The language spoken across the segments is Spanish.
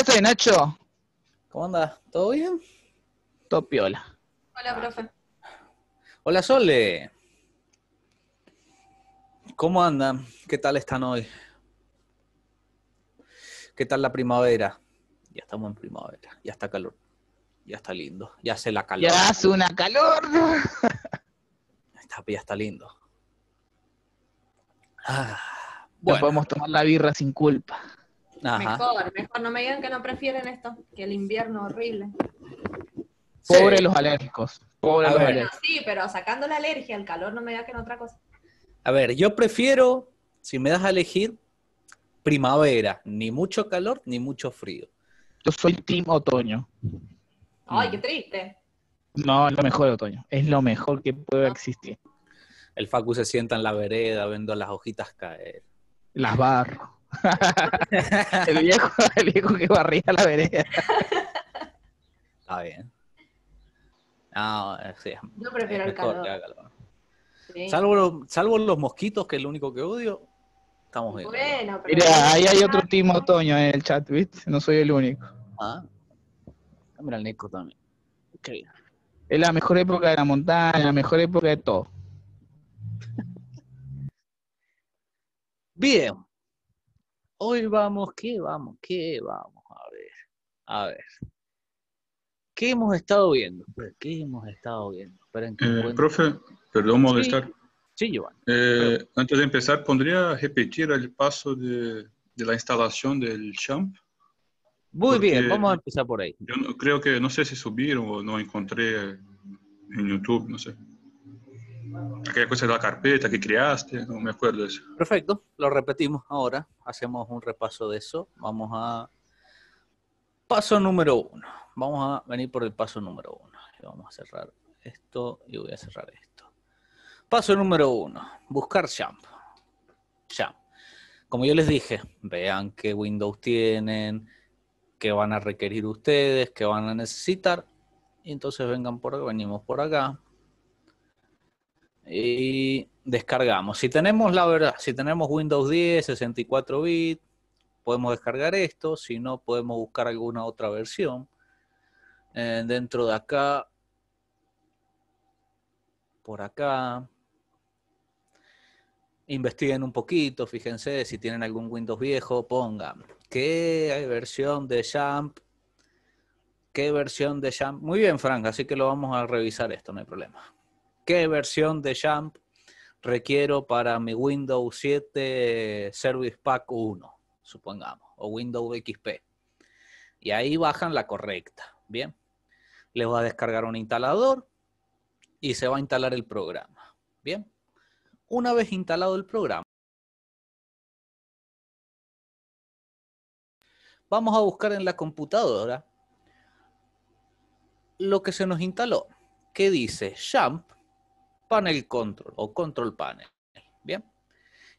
estoy, Nacho? ¿Cómo andas? ¿Todo bien? Topiola. Hola, profe. Hola, Sole. ¿Cómo andan? ¿Qué tal están hoy? ¿Qué tal la primavera? Ya estamos en primavera, ya está calor, ya está lindo, ya hace la calor. Ya hace una calor. Está, ya está lindo. Ah, podemos tomar la birra sin culpa. Mejor, mejor. No me digan que no prefieren esto, que el invierno horrible. Pobre los alérgicos. Pobre los alérgicos. Sí, pero sacando la alergia, el calor no me da que en otra cosa. A ver, yo prefiero, si me das a elegir, primavera. Ni mucho calor, ni mucho frío. Yo soy team otoño. Ay, qué triste. No, es lo mejor de otoño. Es lo mejor que puede existir. El Facu se sienta en la vereda, viendo las hojitas caer. Las barro el, viejo, el viejo que barría la vereda. Está bien. No, eh, sí, Yo prefiero el calor. Salvo, los mosquitos, que es lo único que odio, estamos bien. Bueno, Mira, ahí hay otro Timo Otoño en el chat, ¿viste? No soy el único. Ah. Mira el Nico también. Es la mejor época de la montaña, la mejor época de todo. Bien, Hoy vamos, ¿qué vamos? ¿Qué vamos? A ver, a ver. ¿Qué hemos estado viendo? ¿Qué hemos estado viendo? Eh, profe, perdón molestar. Sí, Joan. Eh, antes de empezar, ¿podría repetir el paso de, la instalación del champ? Muy bien, vamos a empezar por ahí. Yo creo que, no sé si subieron o no encontré en YouTube, no sé aquella cosa de la carpeta que creaste, no me acuerdo de eso. Perfecto, lo repetimos ahora, hacemos un repaso de eso. Vamos a paso número uno. Vamos a venir por el paso número uno. vamos a cerrar esto y voy a cerrar esto. Paso número uno, buscar champ champ Como yo les dije, vean qué Windows tienen, qué van a requerir ustedes, qué van a necesitar. Y entonces vengan por venimos por acá, y descargamos. Si tenemos la verdad, si tenemos Windows 10, 64 bits, podemos descargar esto, si no podemos buscar alguna otra versión. Eh, dentro de acá, por acá, investiguen un poquito, fíjense si tienen algún Windows viejo, pongan qué versión de Jump, qué versión de Jump. Muy bien, Frank, así que lo vamos a revisar esto, no hay problema qué versión de Jump requiero para mi Windows 7 Service Pack 1, supongamos, o Windows XP. Y ahí bajan la correcta, ¿bien? Les va a descargar un instalador y se va a instalar el programa, ¿bien? Una vez instalado el programa, vamos a buscar en la computadora lo que se nos instaló, ¿Qué dice Jump panel control o control panel. Bien.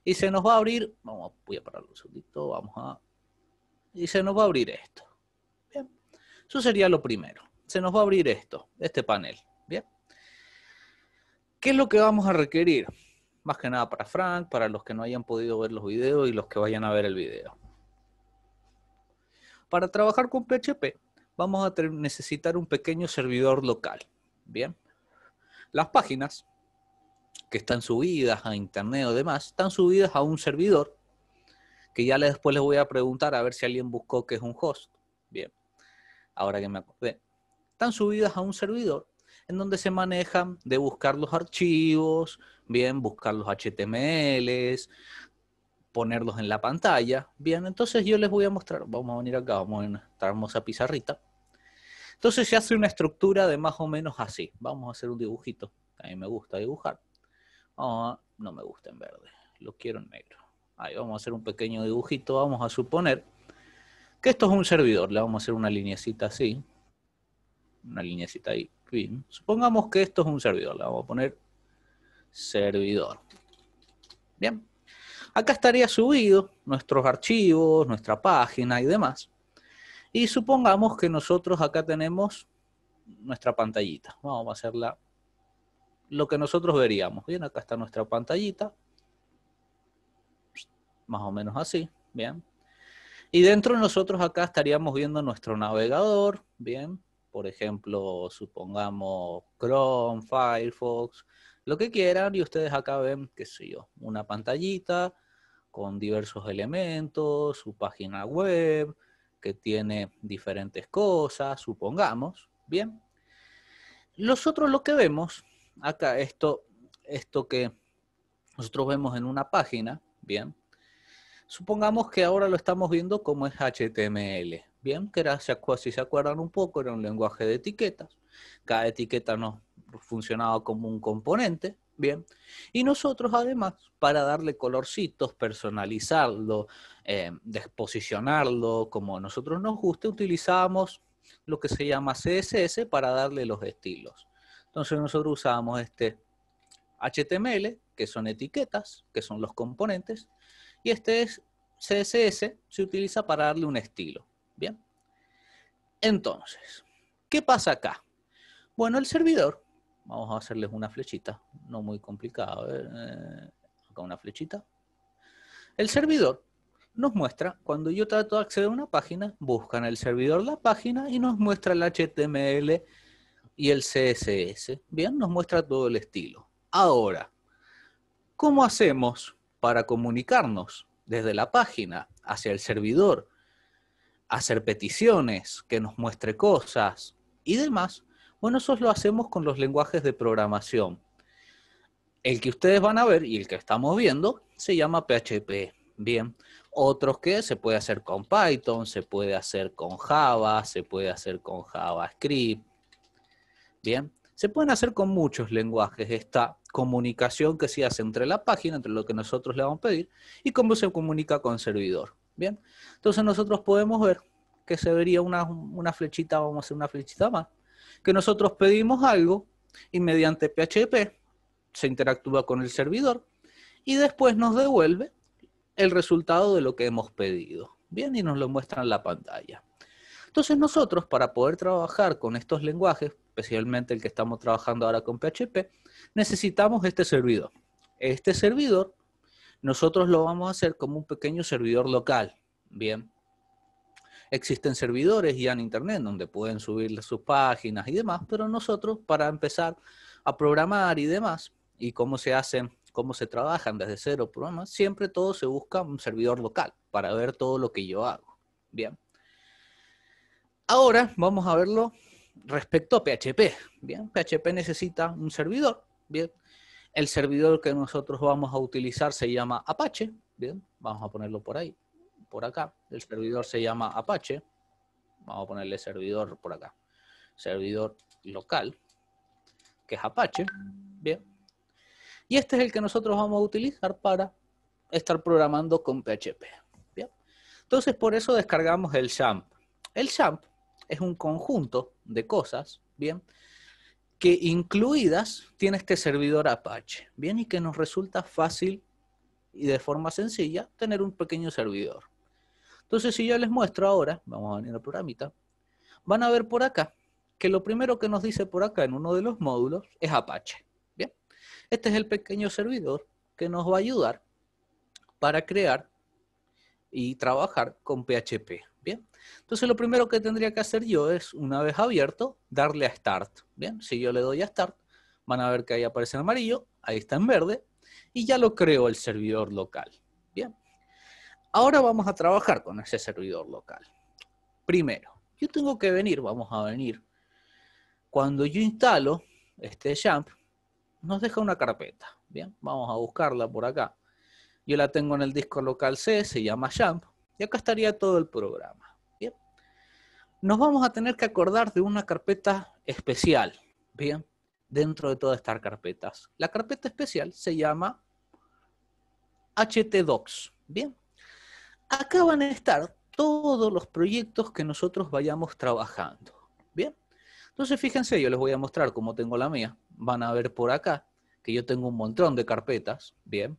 Y se nos va a abrir, vamos, voy a parar un segundito, vamos a... Y se nos va a abrir esto. Bien. Eso sería lo primero. Se nos va a abrir esto, este panel. Bien. ¿Qué es lo que vamos a requerir? Más que nada para Frank, para los que no hayan podido ver los videos y los que vayan a ver el video. Para trabajar con PHP vamos a necesitar un pequeño servidor local. Bien. Las páginas que están subidas a internet o demás, están subidas a un servidor, que ya después les voy a preguntar a ver si alguien buscó que es un host. Bien, ahora que me acordé. Están subidas a un servidor en donde se manejan de buscar los archivos, bien, buscar los HTMLs, ponerlos en la pantalla. Bien, entonces yo les voy a mostrar, vamos a venir acá, vamos a nuestra hermosa pizarrita. Entonces se hace una estructura de más o menos así. Vamos a hacer un dibujito, a mí me gusta dibujar. Ah, no me gusta en verde, lo quiero en negro. Ahí vamos a hacer un pequeño dibujito, vamos a suponer que esto es un servidor, le vamos a hacer una lineecita así, una lineecita ahí, Bien. Supongamos que esto es un servidor, le vamos a poner servidor. Bien, acá estaría subido nuestros archivos, nuestra página y demás. Y supongamos que nosotros acá tenemos nuestra pantallita, vamos a hacerla lo que nosotros veríamos. Bien, acá está nuestra pantallita. Más o menos así. Bien. Y dentro de nosotros acá estaríamos viendo nuestro navegador. Bien. Por ejemplo, supongamos Chrome, Firefox, lo que quieran. Y ustedes acá ven, qué sé yo, una pantallita con diversos elementos, su página web, que tiene diferentes cosas, supongamos. Bien. Nosotros lo que vemos acá esto, esto que nosotros vemos en una página, ¿bien? Supongamos que ahora lo estamos viendo como es HTML, ¿bien? Que era, si se acuerdan un poco, era un lenguaje de etiquetas. Cada etiqueta nos funcionaba como un componente, ¿bien? Y nosotros además, para darle colorcitos, personalizarlo, eh, desposicionarlo como a nosotros nos guste, utilizábamos lo que se llama CSS para darle los estilos. Entonces nosotros usamos este HTML, que son etiquetas, que son los componentes, y este es CSS, se utiliza para darle un estilo. Bien. Entonces, ¿qué pasa acá? Bueno, el servidor, vamos a hacerles una flechita, no muy complicado, eh, acá una flechita. El servidor nos muestra, cuando yo trato de acceder a una página, buscan el servidor la página y nos muestra el HTML y el CSS. Bien, nos muestra todo el estilo. Ahora, ¿cómo hacemos para comunicarnos desde la página hacia el servidor? Hacer peticiones, que nos muestre cosas y demás. Bueno, eso lo hacemos con los lenguajes de programación. El que ustedes van a ver y el que estamos viendo se llama PHP. Bien, otros que se puede hacer con Python, se puede hacer con Java, se puede hacer con JavaScript, Bien, se pueden hacer con muchos lenguajes esta comunicación que se hace entre la página, entre lo que nosotros le vamos a pedir, y cómo se comunica con el servidor. Bien, entonces nosotros podemos ver que se vería una, una flechita, vamos a hacer una flechita más, que nosotros pedimos algo y mediante PHP se interactúa con el servidor y después nos devuelve el resultado de lo que hemos pedido. Bien, y nos lo muestra en la pantalla. Entonces nosotros, para poder trabajar con estos lenguajes, especialmente el que estamos trabajando ahora con PHP, necesitamos este servidor. Este servidor nosotros lo vamos a hacer como un pequeño servidor local. Bien. Existen servidores ya en Internet donde pueden subir sus páginas y demás, pero nosotros para empezar a programar y demás, y cómo se hacen, cómo se trabajan desde cero programas, siempre todo se busca un servidor local para ver todo lo que yo hago. Bien. Ahora vamos a verlo respecto a PHP. Bien, PHP necesita un servidor. Bien, el servidor que nosotros vamos a utilizar se llama Apache. Bien, vamos a ponerlo por ahí, por acá. El servidor se llama Apache. Vamos a ponerle servidor por acá. Servidor local, que es Apache. Bien. Y este es el que nosotros vamos a utilizar para estar programando con PHP. Entonces, por eso descargamos el XAMPP. El XAMPP es un conjunto de cosas, ¿bien? Que incluidas tiene este servidor Apache, ¿bien? Y que nos resulta fácil y de forma sencilla tener un pequeño servidor. Entonces, si yo les muestro ahora, vamos a venir al programita, van a ver por acá que lo primero que nos dice por acá en uno de los módulos es Apache. Bien, este es el pequeño servidor que nos va a ayudar para crear y trabajar con PHP. Bien, entonces lo primero que tendría que hacer yo es, una vez abierto, darle a Start. Bien, si yo le doy a Start, van a ver que ahí aparece en amarillo, ahí está en verde, y ya lo creo el servidor local. Bien, ahora vamos a trabajar con ese servidor local. Primero, yo tengo que venir, vamos a venir. Cuando yo instalo este jump, nos deja una carpeta. Bien, vamos a buscarla por acá. Yo la tengo en el disco local C, se llama jump. Y acá estaría todo el programa. Bien. Nos vamos a tener que acordar de una carpeta especial. Bien. Dentro de todas estas carpetas. La carpeta especial se llama htdocs. Bien. Acá van a estar todos los proyectos que nosotros vayamos trabajando. Bien. Entonces, fíjense, yo les voy a mostrar cómo tengo la mía. Van a ver por acá que yo tengo un montón de carpetas. Bien.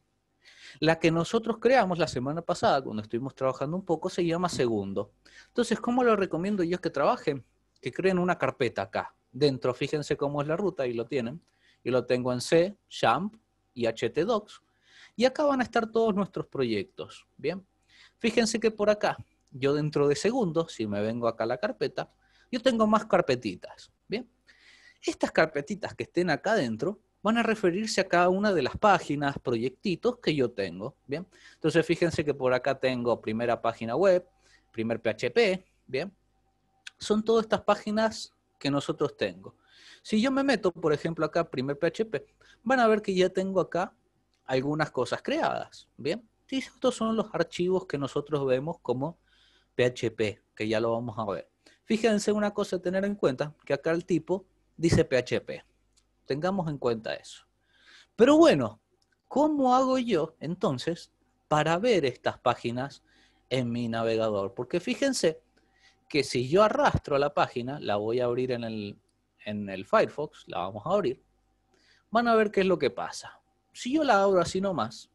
La que nosotros creamos la semana pasada, cuando estuvimos trabajando un poco, se llama segundo. Entonces, ¿cómo lo recomiendo yo que trabajen? Que creen una carpeta acá. Dentro, fíjense cómo es la ruta, y lo tienen. Y lo tengo en C, Jump y HTDocs. Y acá van a estar todos nuestros proyectos. Bien. Fíjense que por acá, yo dentro de segundo, si me vengo acá a la carpeta, yo tengo más carpetitas. Bien. Estas carpetitas que estén acá dentro van a referirse a cada una de las páginas, proyectitos que yo tengo, ¿bien? Entonces fíjense que por acá tengo primera página web, primer PHP, ¿bien? Son todas estas páginas que nosotros tengo. Si yo me meto, por ejemplo, acá primer PHP, van a ver que ya tengo acá algunas cosas creadas, ¿bien? Y estos son los archivos que nosotros vemos como PHP, que ya lo vamos a ver. Fíjense una cosa a tener en cuenta, que acá el tipo dice PHP. Tengamos en cuenta eso. Pero bueno, ¿cómo hago yo entonces para ver estas páginas en mi navegador? Porque fíjense que si yo arrastro la página, la voy a abrir en el, Firefox, la vamos a abrir, van a ver qué es lo que pasa. Si yo la abro así nomás,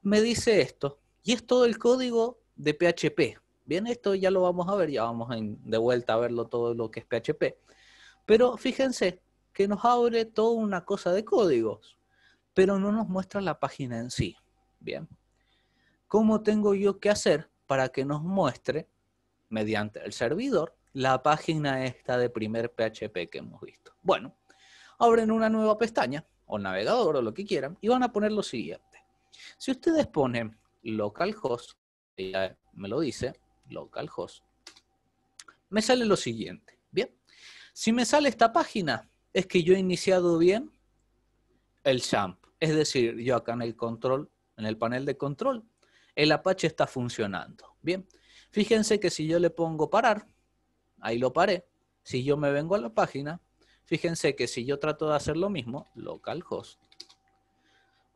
me dice esto, y es todo el código de PHP. Bien, esto ya lo vamos a ver, ya vamos de vuelta a verlo todo lo que es PHP. Pero fíjense que nos abre toda una cosa de códigos, pero no nos muestra la página en sí. Bien. ¿Cómo tengo yo que hacer para que nos muestre, mediante el servidor, la página esta de primer PHP que hemos visto? Bueno, abren una nueva pestaña, o navegador, o lo que quieran, y van a poner lo siguiente. Si ustedes ponen localhost, ya me lo dice, localhost, me sale lo siguiente. Bien, si me sale esta página, es que yo he iniciado bien el champ. Es decir, yo acá en el control, en el panel de control, el Apache está funcionando. Bien, fíjense que si yo le pongo parar, ahí lo paré. Si yo me vengo a la página, fíjense que si yo trato de hacer lo mismo, localhost,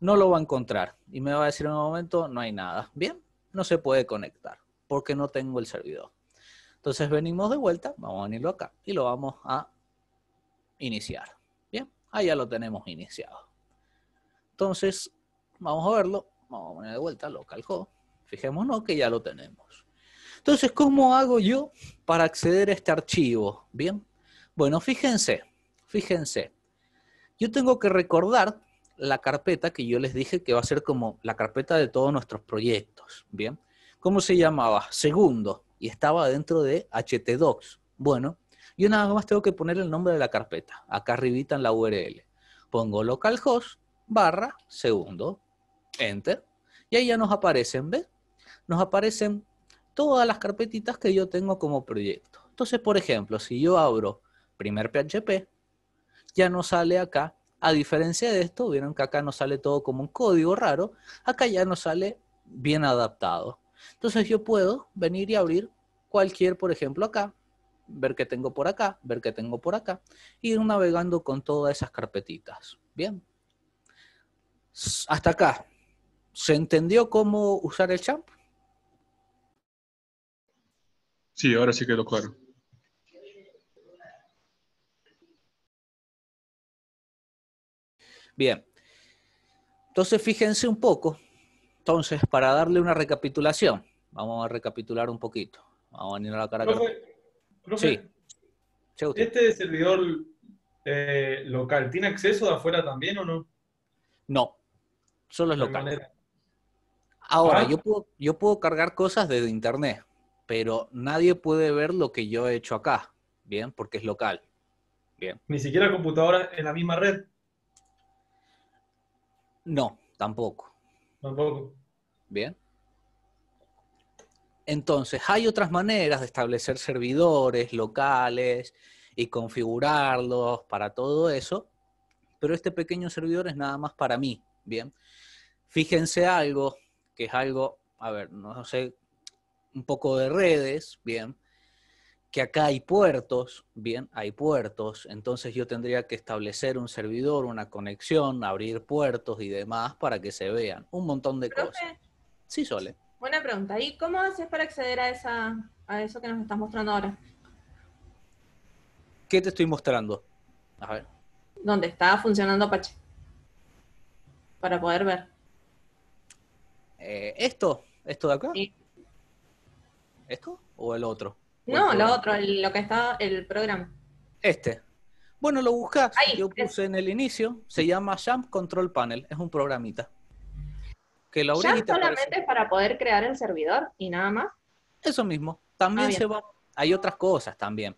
no lo va a encontrar y me va a decir en un momento, no hay nada. Bien, no se puede conectar porque no tengo el servidor. Entonces venimos de vuelta, vamos a venirlo acá y lo vamos a iniciar. Bien, ahí ya lo tenemos iniciado. Entonces, vamos a verlo. Vamos a poner de vuelta lo calcó Fijémonos que ya lo tenemos. Entonces, ¿cómo hago yo para acceder a este archivo? Bien, bueno, fíjense, fíjense. Yo tengo que recordar la carpeta que yo les dije que va a ser como la carpeta de todos nuestros proyectos. Bien, ¿cómo se llamaba? Segundo, y estaba dentro de HTDocs. Bueno, yo nada más tengo que poner el nombre de la carpeta. Acá arribita en la URL. Pongo localhost barra segundo, enter. Y ahí ya nos aparecen, ¿ves? Nos aparecen todas las carpetitas que yo tengo como proyecto. Entonces, por ejemplo, si yo abro primer PHP, ya no sale acá. A diferencia de esto, vieron que acá no sale todo como un código raro, acá ya nos sale bien adaptado. Entonces yo puedo venir y abrir cualquier, por ejemplo, acá, ver qué tengo por acá, ver qué tengo por acá, y e ir navegando con todas esas carpetitas. Bien. Hasta acá. ¿Se entendió cómo usar el champ? Sí, ahora sí quedó claro. Bien. Entonces, fíjense un poco. Entonces, para darle una recapitulación, vamos a recapitular un poquito. Vamos a venir a la cara sí. ¿Este servidor eh, local tiene acceso de afuera también o no? No, solo es local. Ahora, ah. yo, puedo, yo puedo cargar cosas desde internet, pero nadie puede ver lo que yo he hecho acá, ¿bien? Porque es local. Bien. ¿Ni siquiera computadora en la misma red? No, tampoco. Tampoco. Bien. Entonces, hay otras maneras de establecer servidores locales y configurarlos para todo eso, pero este pequeño servidor es nada más para mí, ¿bien? Fíjense algo, que es algo, a ver, no sé, un poco de redes, ¿bien? que acá hay puertos, bien, hay puertos, entonces yo tendría que establecer un servidor, una conexión, abrir puertos y demás para que se vean, un montón de cosas. Sí, Sole. Buena pregunta. ¿Y cómo haces para acceder a, esa, eso que nos estás mostrando ahora? ¿Qué te estoy mostrando? A ver. ¿Dónde está funcionando Apache. Para poder ver. Eh, ¿Esto? ¿Esto de acá? ¿Esto? ¿O el otro? no, el lo otro, lo que está el programa. Este. Bueno, lo buscas. Yo puse en el inicio. Se llama Jump Control Panel. Es un programita que la ya solamente para poder crear el servidor y nada más. Eso mismo. También ah, se va. Hay otras cosas también.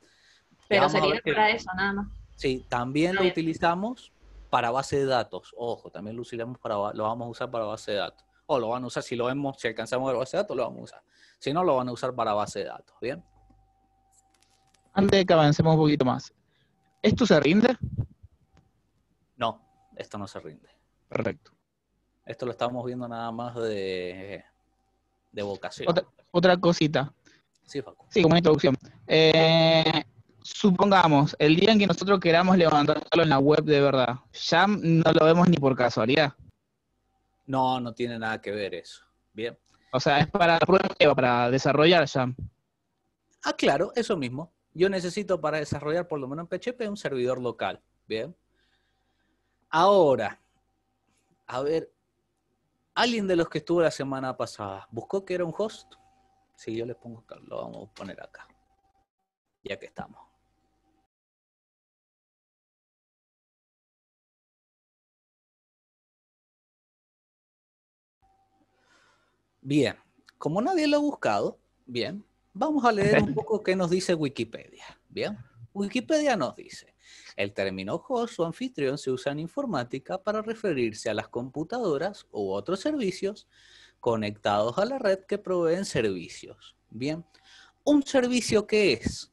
Pero sería para eso, nada más. Sí, también lo utilizamos para base de datos. Ojo, también lo utilizamos para lo vamos a usar para base de datos. O lo van a usar si lo vemos, si alcanzamos a base de datos, lo vamos a usar. Si no, lo van a usar para base de datos. Bien. Antes de que avancemos un poquito más, ¿esto se rinde? No, esto no se rinde. Perfecto. Esto lo estamos viendo nada más de, vocación. Otra, cosita. Sí, Facu. Sí, como introducción. Eh, supongamos, el día en que nosotros queramos levantarlo en la web de verdad, ya no lo vemos ni por casualidad. No, no tiene nada que ver eso. Bien. O sea, es para prueba, eh, para desarrollar ya. Ah, claro, eso mismo. Yo necesito para desarrollar por lo menos en PHP un servidor local. Bien. Ahora, a ver, alguien de los que estuvo la semana pasada buscó que era un host. Si sí, yo les pongo, lo vamos a poner acá, ya que estamos. Bien, como nadie lo ha buscado, bien, vamos a leer un poco qué nos dice Wikipedia. Bien, Wikipedia nos dice, el término host o anfitrión se usa en informática para referirse a las computadoras u otros servicios conectados a la red que proveen servicios. Bien, un servicio que es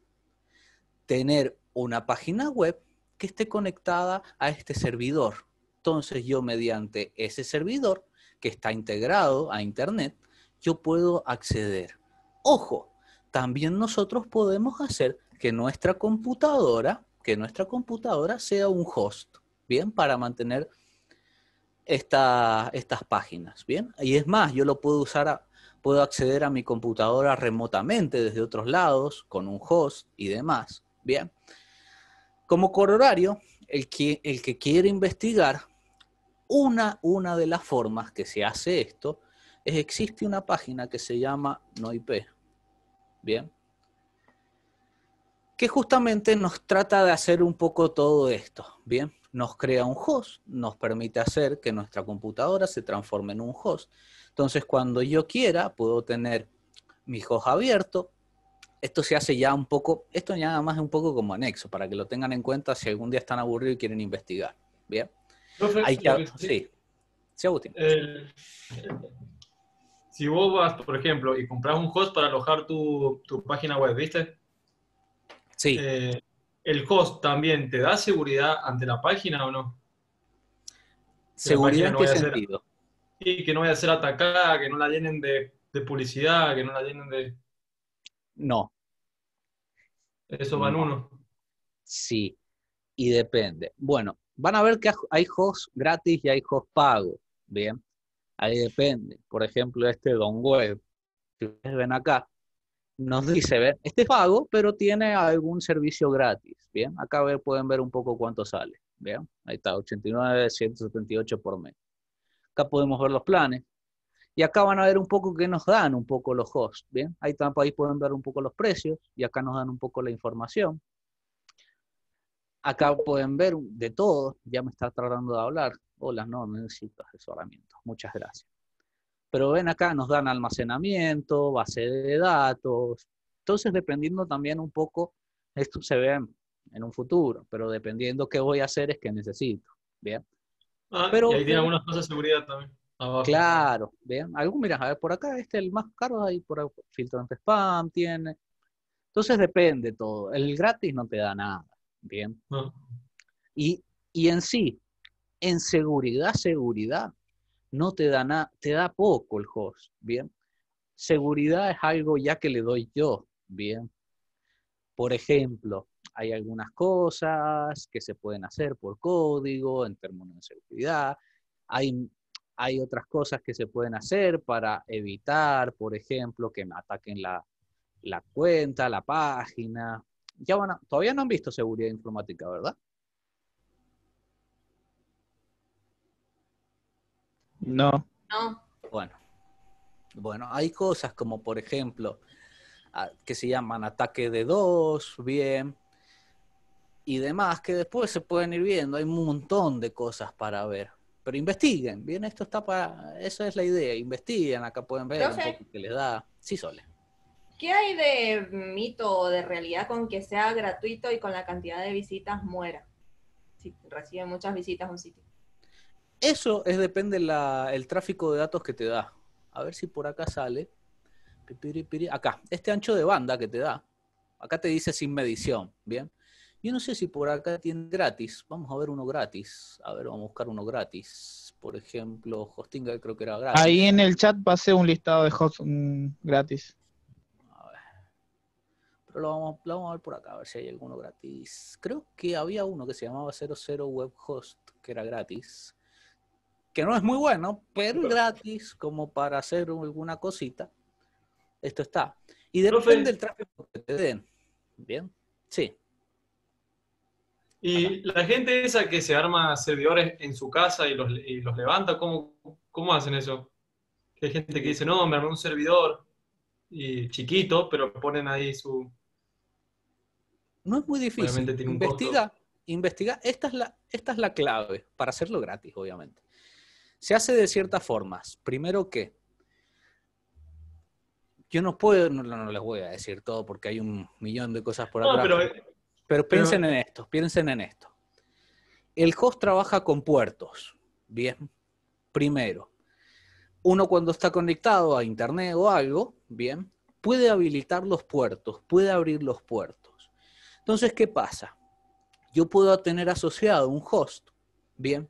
tener una página web que esté conectada a este servidor. Entonces yo mediante ese servidor que está integrado a Internet, yo puedo acceder. Ojo, también nosotros podemos hacer que nuestra computadora que nuestra computadora sea un host, ¿bien? Para mantener estas páginas, ¿bien? Y es más, yo lo puedo usar, puedo acceder a mi computadora remotamente desde otros lados, con un host y demás, ¿bien? Como corolario, el que, el que quiere investigar, una, una de las formas que se hace esto es existe una página que se llama NoIP, ¿bien? que justamente nos trata de hacer un poco todo esto, ¿bien? Nos crea un host, nos permite hacer que nuestra computadora se transforme en un host. Entonces, cuando yo quiera, puedo tener mi host abierto. Esto se hace ya un poco, esto ya nada más es un poco como anexo, para que lo tengan en cuenta si algún día están aburridos y quieren investigar, ¿bien? sí. si vos vas, por ejemplo, y compras un host para alojar tu, tu página web, ¿viste? Sí. Eh, ¿El host también te da seguridad ante la página o no? ¿Seguridad en qué sentido? y que no vaya a ser atacada, que no la llenen de, publicidad, que no la llenen de... No. Eso va en uno. Sí, y depende. Bueno, van a ver que hay hosts gratis y hay hosts pagos, ¿bien? Ahí depende. Por ejemplo, este Don Web, si ustedes ven acá, nos dice, ¿ver? este es pago, pero tiene algún servicio gratis, ¿bien? Acá pueden ver un poco cuánto sale, Ahí está, 89, 178 por mes. Acá podemos ver los planes. Y acá van a ver un poco qué nos dan un poco los hosts, ¿bien? Ahí, ahí pueden ver un poco los precios y acá nos dan un poco la información. Acá pueden ver de todo, ya me está tratando de hablar. Hola, no, necesito asesoramiento. Muchas gracias. Pero ven acá, nos dan almacenamiento, base de datos. Entonces, dependiendo también un poco, esto se ve en un futuro, pero dependiendo qué voy a hacer es que necesito. ¿bien? Ah, pero, y ahí tiene algunas cosas de seguridad también. Claro, bien. Algún, mira, a ver, por acá este es el más caro, ahí por ahí, filtro spam tiene. Entonces depende todo. El gratis no te da nada, bien. Ah. y en sí, en seguridad, seguridad, no te da nada, te da poco el host, ¿bien? Seguridad es algo ya que le doy yo, ¿bien? Por ejemplo, hay algunas cosas que se pueden hacer por código, en términos de seguridad, hay, hay otras cosas que se pueden hacer para evitar, por ejemplo, que me ataquen la, la cuenta, la página. Ya bueno, todavía no han visto seguridad informática, ¿verdad? No. No. Bueno. Bueno, hay cosas como por ejemplo que se llaman ataque de dos, bien, y demás, que después se pueden ir viendo. Hay un montón de cosas para ver. Pero investiguen, bien, esto está para, esa es la idea, investiguen, acá pueden ver un poco que les da. Sí, Sole. ¿Qué hay de mito o de realidad con que sea gratuito y con la cantidad de visitas muera? Si recibe muchas visitas un sitio. Eso es, depende del el tráfico de datos que te da. A ver si por acá sale. Acá, este ancho de banda que te da. Acá te dice sin medición, ¿bien? Yo no sé si por acá tiene gratis. Vamos a ver uno gratis. A ver, vamos a buscar uno gratis. Por ejemplo, Hostinga creo que era gratis. Ahí en el chat pasé un listado de hosts gratis. A ver. Pero lo vamos, a ver por acá, a ver si hay alguno gratis. Creo que había uno que se llamaba 00 Web Host, que era gratis que no es muy bueno, pero gratis como para hacer alguna cosita. Esto está. Y depende del tráfico que te den. Bien, sí. Y la gente esa que se arma servidores en su casa y los, levanta, ¿cómo, ¿cómo hacen eso? Hay gente que dice, no, me armé un servidor y chiquito, pero ponen ahí su... No es muy difícil. Tiene investiga, investiga. Esta es, la, esta es la clave para hacerlo gratis, obviamente. Se hace de ciertas formas. Primero que yo no puedo, no, les voy a decir todo porque hay un millón de cosas por no, eh, Pero, piensen en esto, piensen en esto. El host trabaja con puertos, bien, primero. Uno cuando está conectado a internet o algo, bien, puede habilitar los puertos, puede abrir los puertos. Entonces, ¿qué pasa? Yo puedo tener asociado un host, bien,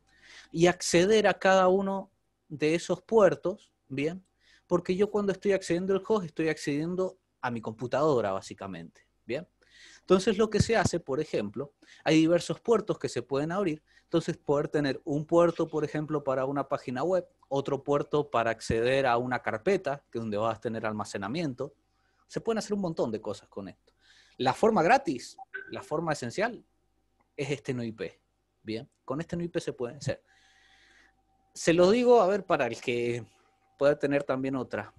y acceder a cada uno de esos puertos, ¿bien? Porque yo cuando estoy accediendo al host estoy accediendo a mi computadora, básicamente, ¿bien? Entonces lo que se hace, por ejemplo, hay diversos puertos que se pueden abrir, entonces poder tener un puerto, por ejemplo, para una página web, otro puerto para acceder a una carpeta, que es donde vas a tener almacenamiento. Se pueden hacer un montón de cosas con esto. La forma gratis, la forma esencial, es este no IP, Bien, con este IP se pueden hacer se los digo, a ver, para el que pueda tener también otra.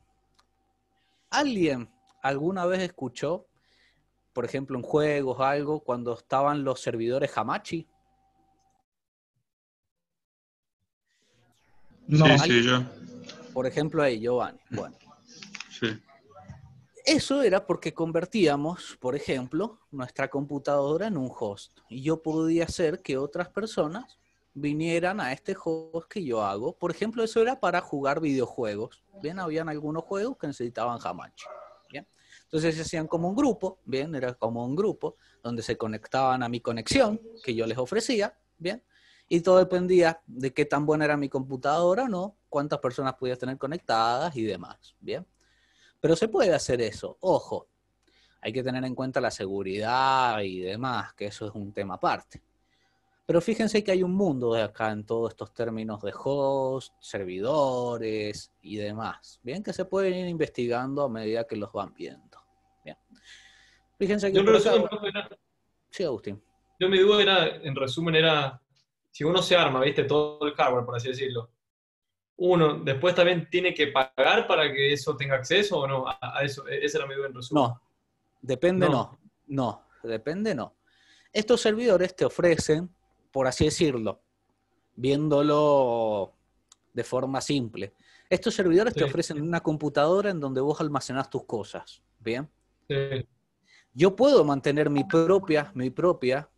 ¿Alguien alguna vez escuchó, por ejemplo, en juegos o algo, cuando estaban los servidores Hamachi? No. Sí, sí, yo. Por ejemplo, ahí, Giovanni. Bueno. Sí. Eso era porque convertíamos, por ejemplo, nuestra computadora en un host. Y yo podía hacer que otras personas vinieran a este juego que yo hago. Por ejemplo, eso era para jugar videojuegos. Bien, habían algunos juegos que necesitaban Hamachi. Bien. Entonces se hacían como un grupo, bien, era como un grupo donde se conectaban a mi conexión que yo les ofrecía, bien, y todo dependía de qué tan buena era mi computadora o no, cuántas personas podías tener conectadas y demás, bien. Pero se puede hacer eso, ojo, hay que tener en cuenta la seguridad y demás, que eso es un tema aparte, pero fíjense que hay un mundo de acá en todos estos términos de host, servidores y demás. Bien, que se pueden ir investigando a medida que los van viendo. Bien. Fíjense que. Yo, era... Sí, Agustín. Yo mi duda era, en resumen, era si uno se arma, viste, todo el hardware, por así decirlo. Uno, después también tiene que pagar para que eso tenga acceso o no. A eso, e, esa era mi duda en resumen. No, depende No, no depende no. Estos servidores te ofrecen por así decirlo, viéndolo de forma simple. Estos servidores te ofrecen una computadora en donde vos almacenás tus cosas, ¿bien? Sí. Yo puedo mantener mi propia, mi propia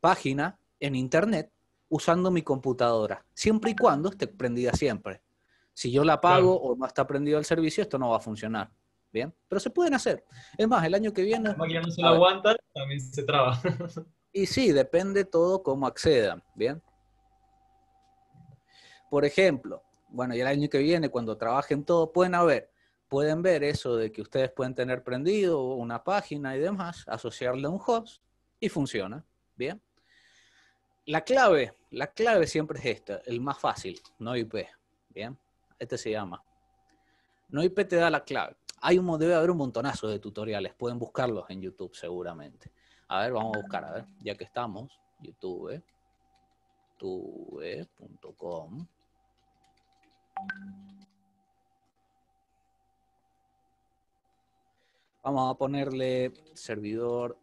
página en internet usando mi computadora, siempre y cuando esté prendida siempre. Si yo la apago o no está prendido el servicio, esto no va a funcionar. Bien, pero se pueden hacer. Es más, el año que viene. La máquina no se la aguanta, también se traba. Y sí, depende todo cómo accedan, ¿bien? Por ejemplo, bueno, y el año que viene, cuando trabajen todo, pueden haber, pueden ver eso de que ustedes pueden tener prendido una página y demás, asociarle a un host y funciona, ¿bien? La clave, la clave siempre es esta, el más fácil, no IP, ¿bien? Este se llama. No IP te da la clave. Hay un, debe haber un montonazo de tutoriales, pueden buscarlos en YouTube seguramente. A ver, vamos a buscar, a ver, ya que estamos, YouTube, youtube.com. Vamos a ponerle servidor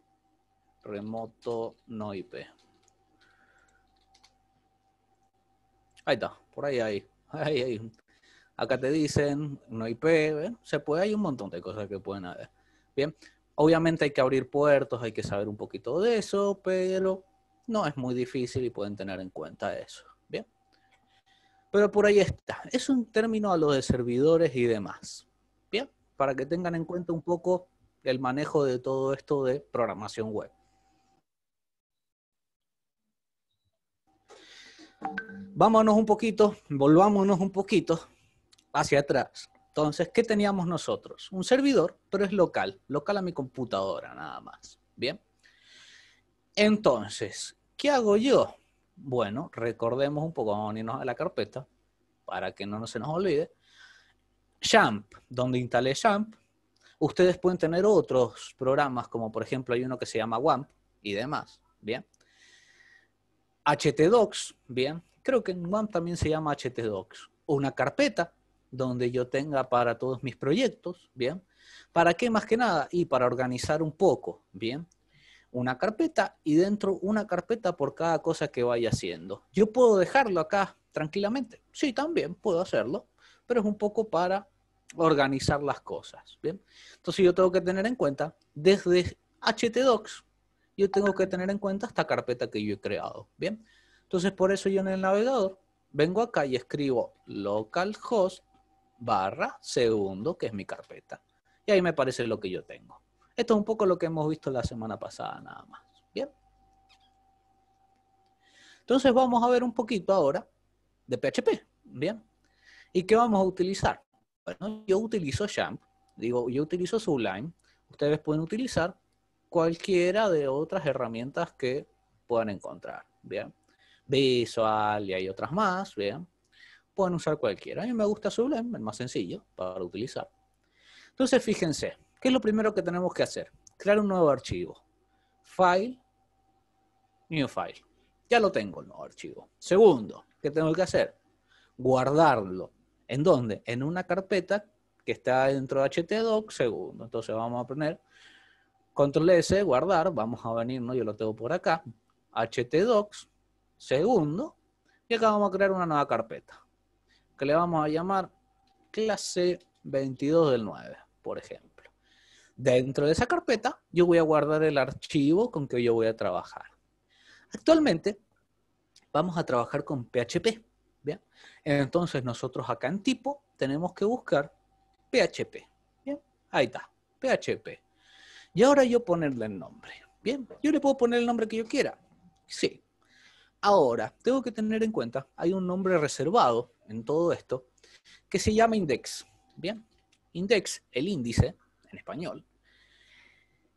remoto no IP. Ahí está, por ahí hay. Ahí, Acá te dicen no IP, se puede, hay un montón de cosas que pueden haber. Bien, Obviamente hay que abrir puertos, hay que saber un poquito de eso, pero no es muy difícil y pueden tener en cuenta eso. Bien. Pero por ahí está. Es un término a lo de servidores y demás. Bien. Para que tengan en cuenta un poco el manejo de todo esto de programación web. Vámonos un poquito, volvámonos un poquito hacia atrás. Entonces, ¿qué teníamos nosotros? Un servidor, pero es local, local a mi computadora nada más. Bien. Entonces, ¿qué hago yo? Bueno, recordemos un poco, vamos a unirnos a la carpeta para que no se nos olvide. Jump, donde instalé Jump. Ustedes pueden tener otros programas, como por ejemplo hay uno que se llama WAMP y demás. Bien. HTDocs, bien. Creo que en WAMP también se llama HTDocs. Una carpeta donde yo tenga para todos mis proyectos, ¿bien? ¿Para qué más que nada? Y para organizar un poco, ¿bien? Una carpeta y dentro una carpeta por cada cosa que vaya haciendo. Yo puedo dejarlo acá tranquilamente. Sí, también puedo hacerlo, pero es un poco para organizar las cosas, ¿bien? Entonces yo tengo que tener en cuenta desde htdocs, yo tengo que tener en cuenta esta carpeta que yo he creado, ¿bien? Entonces por eso yo en el navegador vengo acá y escribo localhost barra segundo, que es mi carpeta. Y ahí me parece lo que yo tengo. Esto es un poco lo que hemos visto la semana pasada nada más. Bien. Entonces vamos a ver un poquito ahora de PHP. Bien. ¿Y qué vamos a utilizar? Bueno, yo utilizo Jump, digo, yo utilizo Sublime. Ustedes pueden utilizar cualquiera de otras herramientas que puedan encontrar. Bien. Visual y hay otras más. Bien pueden usar cualquiera. A mí me gusta Sublime, es más sencillo para utilizar. Entonces, fíjense, ¿qué es lo primero que tenemos que hacer? Crear un nuevo archivo. File, new file. Ya lo tengo el nuevo archivo. Segundo, ¿qué tengo que hacer? Guardarlo. ¿En dónde? En una carpeta que está dentro de htdocs. segundo. Entonces vamos a poner control S, guardar, vamos a venir, ¿no? yo lo tengo por acá, htdocs, segundo, y acá vamos a crear una nueva carpeta que le vamos a llamar clase 22 del 9, por ejemplo. Dentro de esa carpeta yo voy a guardar el archivo con que yo voy a trabajar. Actualmente vamos a trabajar con PHP. ¿bien? Entonces nosotros acá en tipo tenemos que buscar PHP. ¿bien? Ahí está, PHP. Y ahora yo ponerle el nombre. Bien, yo le puedo poner el nombre que yo quiera. Sí, Ahora, tengo que tener en cuenta, hay un nombre reservado en todo esto que se llama index. Bien, index, el índice en español,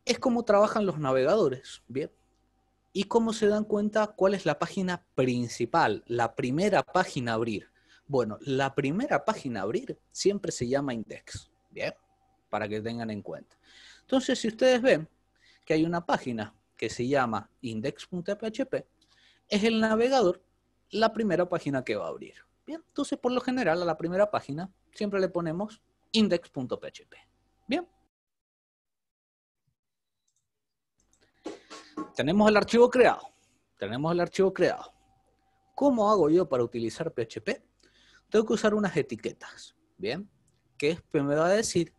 es como trabajan los navegadores. Bien, y cómo se dan cuenta cuál es la página principal, la primera página a abrir. Bueno, la primera página a abrir siempre se llama index. Bien, para que tengan en cuenta. Entonces, si ustedes ven que hay una página que se llama index.php, es el navegador la primera página que va a abrir. Bien, entonces por lo general a la primera página siempre le ponemos index.php. Bien. Tenemos el archivo creado. Tenemos el archivo creado. ¿Cómo hago yo para utilizar PHP? Tengo que usar unas etiquetas. Bien. Que me va a decir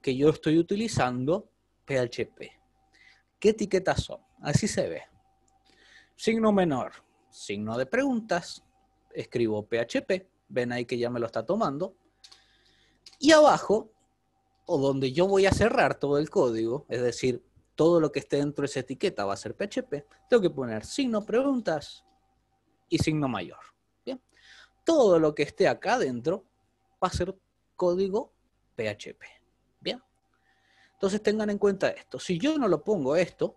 que yo estoy utilizando PHP. ¿Qué etiquetas son? Así se ve. Signo menor, signo de preguntas, escribo PHP, ven ahí que ya me lo está tomando. Y abajo, o donde yo voy a cerrar todo el código, es decir, todo lo que esté dentro de esa etiqueta va a ser PHP, tengo que poner signo preguntas y signo mayor. ¿bien? Todo lo que esté acá dentro va a ser código PHP. Bien. Entonces tengan en cuenta esto. Si yo no lo pongo esto,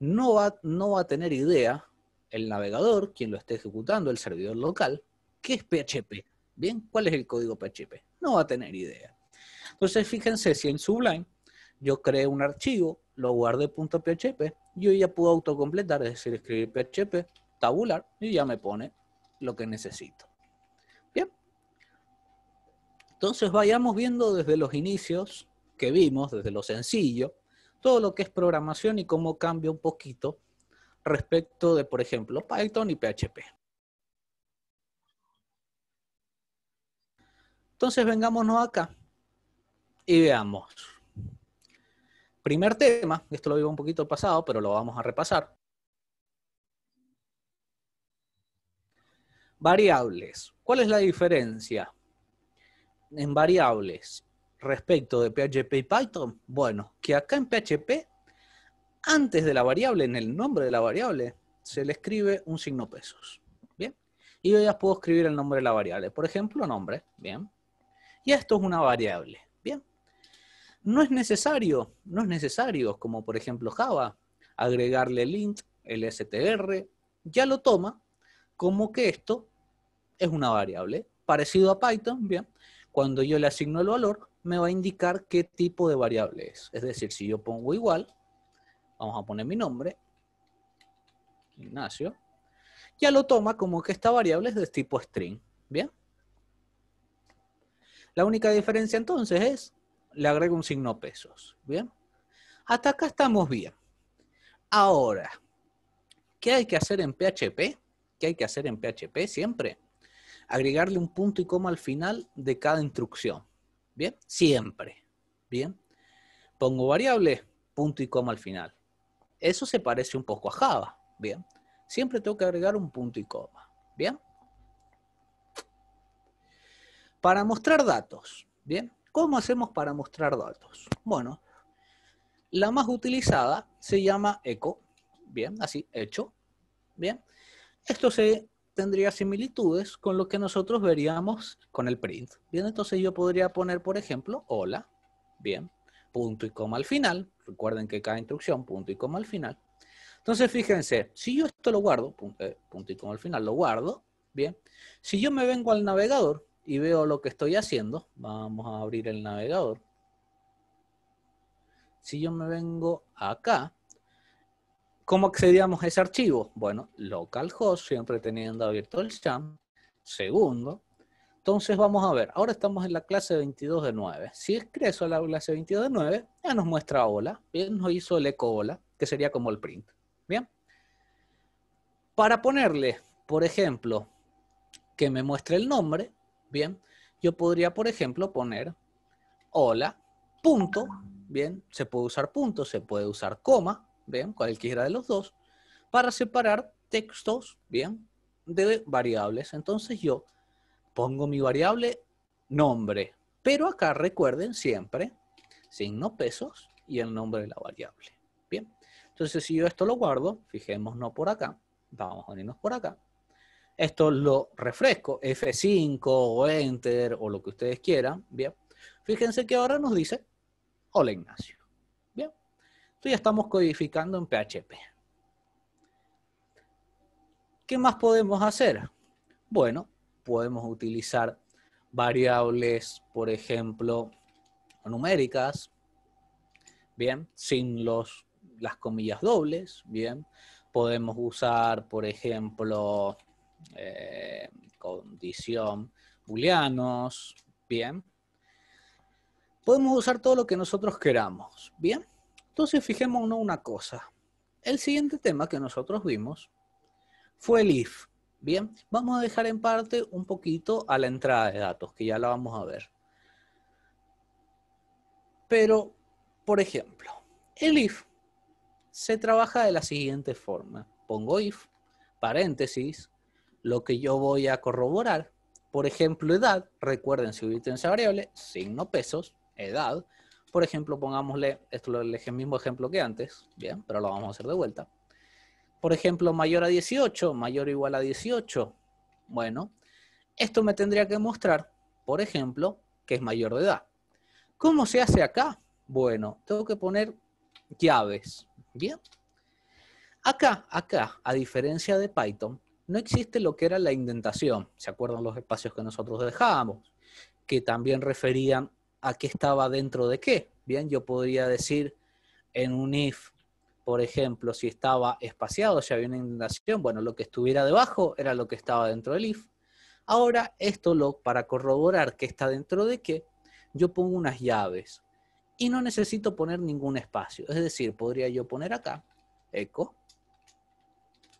no va, no va a tener idea el navegador, quien lo esté ejecutando, el servidor local, qué es PHP. Bien, ¿cuál es el código PHP? No va a tener idea. Entonces, fíjense, si en Sublime yo creé un archivo, lo guardé .php, yo ya puedo autocompletar, es decir, escribir PHP, tabular, y ya me pone lo que necesito. Bien. Entonces, vayamos viendo desde los inicios que vimos, desde lo sencillo, todo lo que es programación y cómo cambia un poquito respecto de, por ejemplo, Python y PHP. Entonces, vengámonos acá y veamos. Primer tema, esto lo vivo un poquito pasado, pero lo vamos a repasar. Variables. ¿Cuál es la diferencia en variables respecto de PHP y Python? Bueno, que acá en PHP, antes de la variable, en el nombre de la variable, se le escribe un signo pesos. Bien. Y yo ya puedo escribir el nombre de la variable. Por ejemplo, nombre. Bien. Y esto es una variable. Bien. No es necesario, no es necesario, como por ejemplo Java, agregarle el int, el str, ya lo toma como que esto es una variable. Parecido a Python, bien cuando yo le asigno el valor, me va a indicar qué tipo de variable es. Es decir, si yo pongo igual, vamos a poner mi nombre, Ignacio, ya lo toma como que esta variable es de tipo string. ¿Bien? La única diferencia entonces es, le agrego un signo pesos. ¿Bien? Hasta acá estamos bien. Ahora, ¿qué hay que hacer en PHP? ¿Qué hay que hacer en PHP siempre? agregarle un punto y coma al final de cada instrucción. Bien, siempre. Bien, pongo variable, punto y coma al final. Eso se parece un poco a Java. Bien, siempre tengo que agregar un punto y coma. Bien. Para mostrar datos. Bien, ¿cómo hacemos para mostrar datos? Bueno, la más utilizada se llama echo. Bien, así, hecho. Bien. Esto se tendría similitudes con lo que nosotros veríamos con el print. Bien, entonces yo podría poner, por ejemplo, hola, bien, punto y coma al final. Recuerden que cada instrucción, punto y coma al final. Entonces, fíjense, si yo esto lo guardo, eh, punto, y coma al final, lo guardo, bien. Si yo me vengo al navegador y veo lo que estoy haciendo, vamos a abrir el navegador. Si yo me vengo acá, ¿Cómo accedíamos a ese archivo? Bueno, localhost, siempre teniendo abierto el champ. Segundo, entonces vamos a ver, ahora estamos en la clase 22 de 9. Si ingreso a la clase 22 de 9, ya nos muestra hola, bien, nos hizo el eco hola, que sería como el print. Bien. Para ponerle, por ejemplo, que me muestre el nombre, bien, yo podría, por ejemplo, poner hola, punto, bien, se puede usar punto, se puede usar coma, bien, cualquiera de los dos, para separar textos, bien, de variables. Entonces yo pongo mi variable nombre, pero acá recuerden siempre signo pesos y el nombre de la variable. Bien, entonces si yo esto lo guardo, fijémonos por acá, vamos a venirnos por acá. Esto lo refresco, F5 o Enter o lo que ustedes quieran, bien. Fíjense que ahora nos dice, hola Ignacio. Entonces ya estamos codificando en PHP. ¿Qué más podemos hacer? Bueno, podemos utilizar variables, por ejemplo, numéricas, bien, sin los, las comillas dobles, bien. Podemos usar, por ejemplo, eh, condición booleanos, bien. Podemos usar todo lo que nosotros queramos, bien. Entonces fijémonos una cosa. El siguiente tema que nosotros vimos fue el if. Bien, vamos a dejar en parte un poquito a la entrada de datos, que ya la vamos a ver. Pero, por ejemplo, el if se trabaja de la siguiente forma. Pongo if, paréntesis, lo que yo voy a corroborar. Por ejemplo, edad, recuerden, si ubicen esa variable, signo pesos, edad, por ejemplo, pongámosle, esto es el mismo ejemplo que antes, bien, pero lo vamos a hacer de vuelta. Por ejemplo, mayor a 18, mayor o igual a 18. Bueno, esto me tendría que mostrar, por ejemplo, que es mayor de edad. ¿Cómo se hace acá? Bueno, tengo que poner llaves, bien. Acá, acá, a diferencia de Python, no existe lo que era la indentación. ¿Se acuerdan los espacios que nosotros dejábamos? Que también referían a qué estaba dentro de qué. Bien, yo podría decir en un if, por ejemplo, si estaba espaciado, si había una inundación, bueno, lo que estuviera debajo era lo que estaba dentro del if. Ahora, esto lo, para corroborar qué está dentro de qué, yo pongo unas llaves y no necesito poner ningún espacio. Es decir, podría yo poner acá, eco,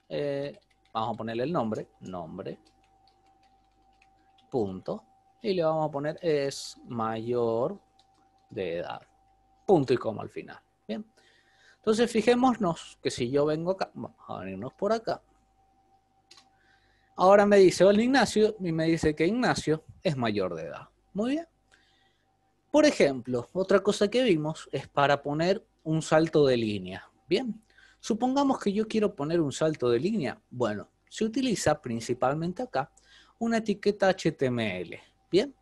eh, vamos a ponerle el nombre, nombre, punto, y le vamos a poner es mayor de edad. Punto y coma al final. Bien. Entonces fijémonos que si yo vengo acá, vamos a venirnos por acá. Ahora me dice, hola Ignacio, y me dice que Ignacio es mayor de edad. Muy bien. Por ejemplo, otra cosa que vimos es para poner un salto de línea. Bien, supongamos que yo quiero poner un salto de línea. Bueno, se utiliza principalmente acá una etiqueta HTML. Bien,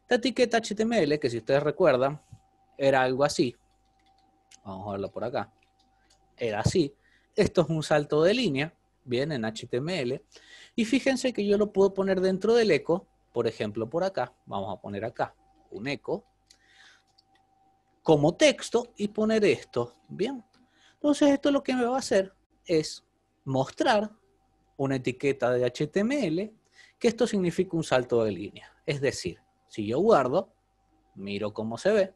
esta etiqueta HTML, que si ustedes recuerdan, era algo así. Vamos a verlo por acá. Era así. Esto es un salto de línea, bien, en HTML. Y fíjense que yo lo puedo poner dentro del eco, por ejemplo, por acá. Vamos a poner acá un eco como texto y poner esto, bien. Entonces esto lo que me va a hacer es mostrar una etiqueta de HTML que esto significa un salto de línea. Es decir, si yo guardo, miro cómo se ve,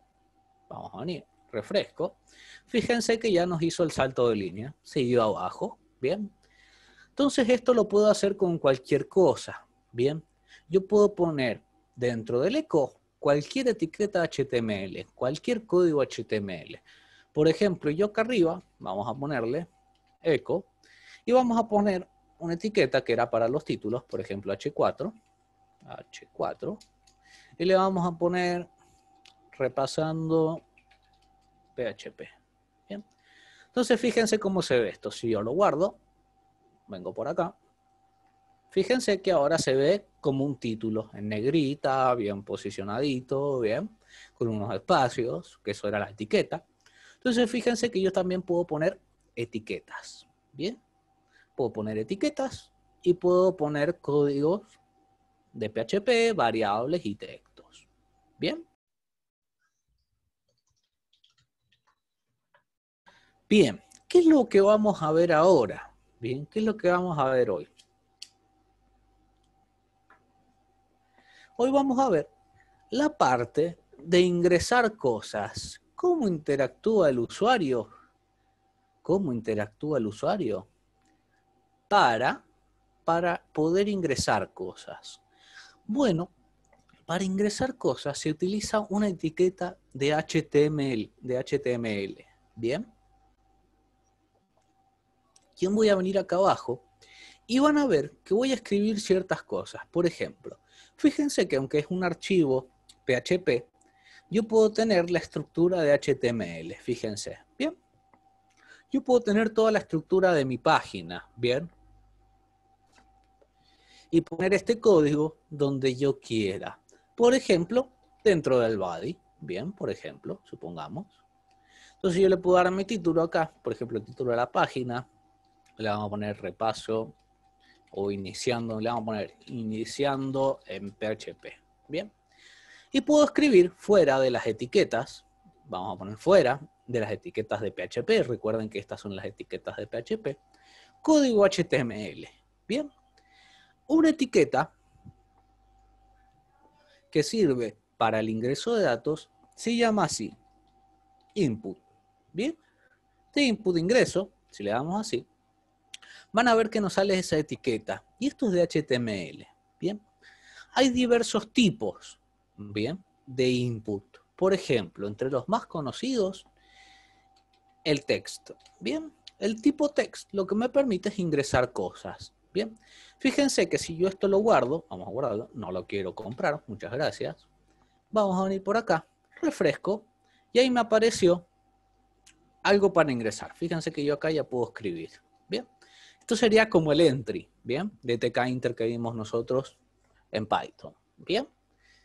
vamos a venir, refresco, fíjense que ya nos hizo el salto de línea, siguió abajo, ¿bien? Entonces esto lo puedo hacer con cualquier cosa, ¿bien? Yo puedo poner dentro del eco cualquier etiqueta HTML, cualquier código HTML. Por ejemplo, yo acá arriba, vamos a ponerle eco, y vamos a poner una etiqueta que era para los títulos, por ejemplo H4, H4. Y le vamos a poner repasando PHP. Bien. Entonces fíjense cómo se ve esto. Si yo lo guardo, vengo por acá. Fíjense que ahora se ve como un título, en negrita, bien posicionadito, bien, con unos espacios, que eso era la etiqueta. Entonces fíjense que yo también puedo poner etiquetas, ¿bien? Puedo poner etiquetas y puedo poner códigos de PHP, variables y textos. Bien. Bien, ¿qué es lo que vamos a ver ahora? Bien, ¿qué es lo que vamos a ver hoy? Hoy vamos a ver la parte de ingresar cosas. ¿Cómo interactúa el usuario? ¿Cómo interactúa el usuario? Para, para poder ingresar cosas. Bueno, para ingresar cosas se utiliza una etiqueta de HTML, de HTML, ¿bien? Yo voy a venir acá abajo y van a ver que voy a escribir ciertas cosas. Por ejemplo, fíjense que aunque es un archivo PHP, yo puedo tener la estructura de HTML, fíjense, ¿bien? Yo puedo tener toda la estructura de mi página, ¿bien? y poner este código donde yo quiera. Por ejemplo, dentro del body. Bien, por ejemplo, supongamos. Entonces yo le puedo dar mi título acá, por ejemplo, el título de la página. Le vamos a poner repaso o iniciando, le vamos a poner iniciando en PHP. Bien. Y puedo escribir fuera de las etiquetas, vamos a poner fuera de las etiquetas de PHP, recuerden que estas son las etiquetas de PHP, código HTML. Bien, una etiqueta que sirve para el ingreso de datos se llama así, input. Bien, de input ingreso, si le damos así, van a ver que nos sale esa etiqueta. Y esto es de HTML. Bien, hay diversos tipos, bien, de input. Por ejemplo, entre los más conocidos, el texto. Bien, el tipo text lo que me permite es ingresar cosas. Bien, fíjense que si yo esto lo guardo, vamos a guardarlo, no lo quiero comprar, muchas gracias. Vamos a venir por acá, refresco, y ahí me apareció algo para ingresar. Fíjense que yo acá ya puedo escribir. Bien, esto sería como el entry, bien, de TK Inter que vimos nosotros en Python. Bien,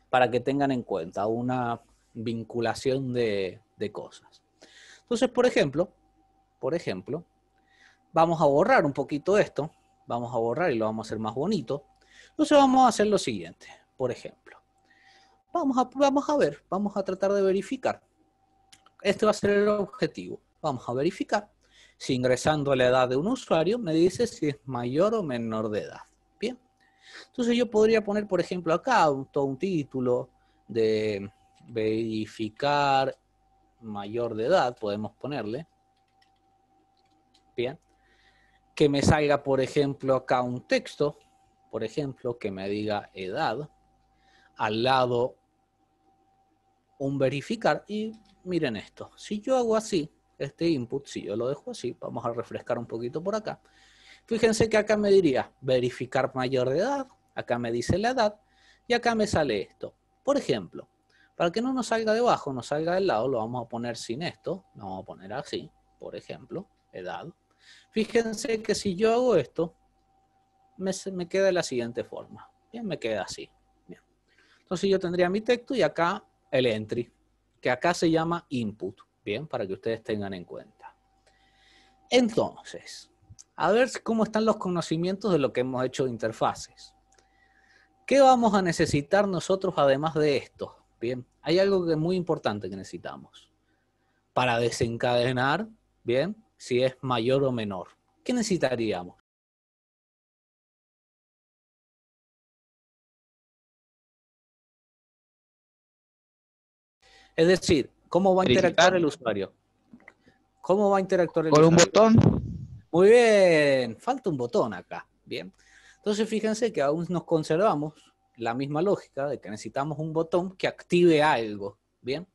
para que tengan en cuenta una vinculación de, de cosas. Entonces, por ejemplo, por ejemplo, vamos a borrar un poquito esto Vamos a borrar y lo vamos a hacer más bonito. Entonces vamos a hacer lo siguiente, por ejemplo. Vamos a, vamos a ver, vamos a tratar de verificar. Este va a ser el objetivo. Vamos a verificar si ingresando a la edad de un usuario me dice si es mayor o menor de edad. Bien. Entonces yo podría poner, por ejemplo, acá un título de verificar mayor de edad, podemos ponerle. Bien que me salga, por ejemplo, acá un texto, por ejemplo, que me diga edad, al lado un verificar y miren esto. Si yo hago así, este input, si yo lo dejo así, vamos a refrescar un poquito por acá. Fíjense que acá me diría verificar mayor de edad, acá me dice la edad y acá me sale esto. Por ejemplo, para que no nos salga debajo, no salga del lado, lo vamos a poner sin esto, lo vamos a poner así, por ejemplo, edad, Fíjense que si yo hago esto, me, queda de la siguiente forma. Bien, me queda así. Bien. Entonces yo tendría mi texto y acá el entry, que acá se llama input. Bien, para que ustedes tengan en cuenta. Entonces, a ver cómo están los conocimientos de lo que hemos hecho de interfaces. ¿Qué vamos a necesitar nosotros además de esto? Bien, hay algo que es muy importante que necesitamos. Para desencadenar, bien, si es mayor o menor. ¿Qué necesitaríamos? Es decir, ¿cómo va a interactuar el usuario? ¿Cómo va a interactuar el ¿Con usuario? ¿Con un botón? Muy bien, falta un botón acá. Bien. Entonces, fíjense que aún nos conservamos la misma lógica de que necesitamos un botón que active algo. Bien.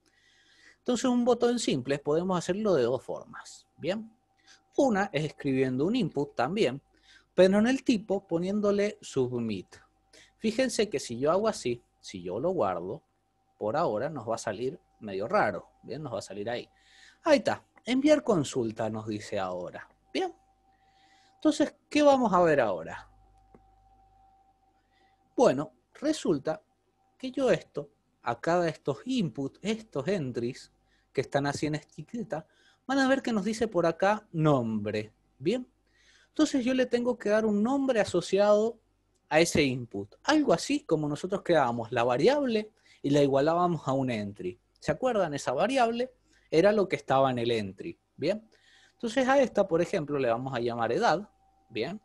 Entonces, un botón simple podemos hacerlo de dos formas. Bien. Una es escribiendo un input también, pero en el tipo poniéndole submit. Fíjense que si yo hago así, si yo lo guardo, por ahora nos va a salir medio raro. Bien, nos va a salir ahí. Ahí está. Enviar consulta nos dice ahora. Bien. Entonces, ¿qué vamos a ver ahora? Bueno, resulta que yo esto, a cada estos inputs, estos entries que están así en etiqueta, van a ver que nos dice por acá nombre. Bien, entonces yo le tengo que dar un nombre asociado a ese input. Algo así como nosotros creábamos la variable y la igualábamos a un entry. ¿Se acuerdan? Esa variable era lo que estaba en el entry. Bien, entonces a esta, por ejemplo, le vamos a llamar edad. Bien.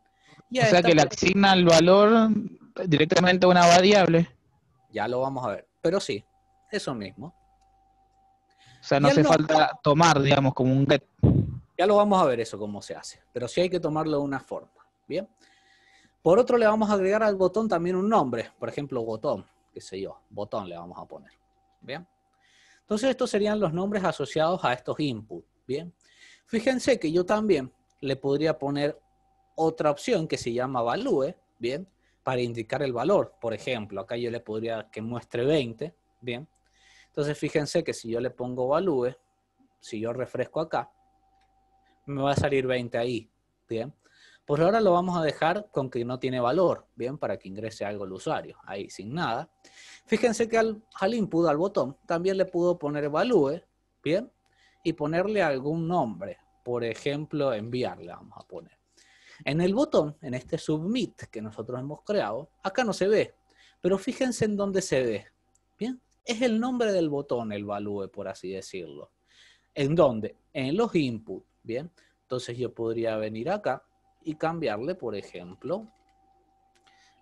o sea que le asigna el valor directamente a una variable. Ya lo vamos a ver, pero sí, eso mismo. O sea, no hace falta tomar, digamos, como un get. Ya lo vamos a ver eso cómo se hace, pero sí hay que tomarlo de una forma, ¿bien? Por otro, le vamos a agregar al botón también un nombre, por ejemplo, botón, qué sé yo, botón le vamos a poner, ¿bien? Entonces, estos serían los nombres asociados a estos inputs, ¿bien? Fíjense que yo también le podría poner otra opción que se llama value, ¿bien? Para indicar el valor, por ejemplo, acá yo le podría que muestre 20, ¿bien? Entonces fíjense que si yo le pongo value, si yo refresco acá, me va a salir 20 ahí, ¿bien? Por pues ahora lo vamos a dejar con que no tiene valor, ¿bien? Para que ingrese algo el usuario, ahí sin nada. Fíjense que al, al input, al botón, también le puedo poner value, ¿bien? Y ponerle algún nombre, por ejemplo, enviarle, vamos a poner. En el botón, en este submit que nosotros hemos creado, acá no se ve, pero fíjense en dónde se ve. Bien, es el nombre del botón, el value, por así decirlo. ¿En dónde? En los inputs, ¿bien? Entonces yo podría venir acá y cambiarle, por ejemplo,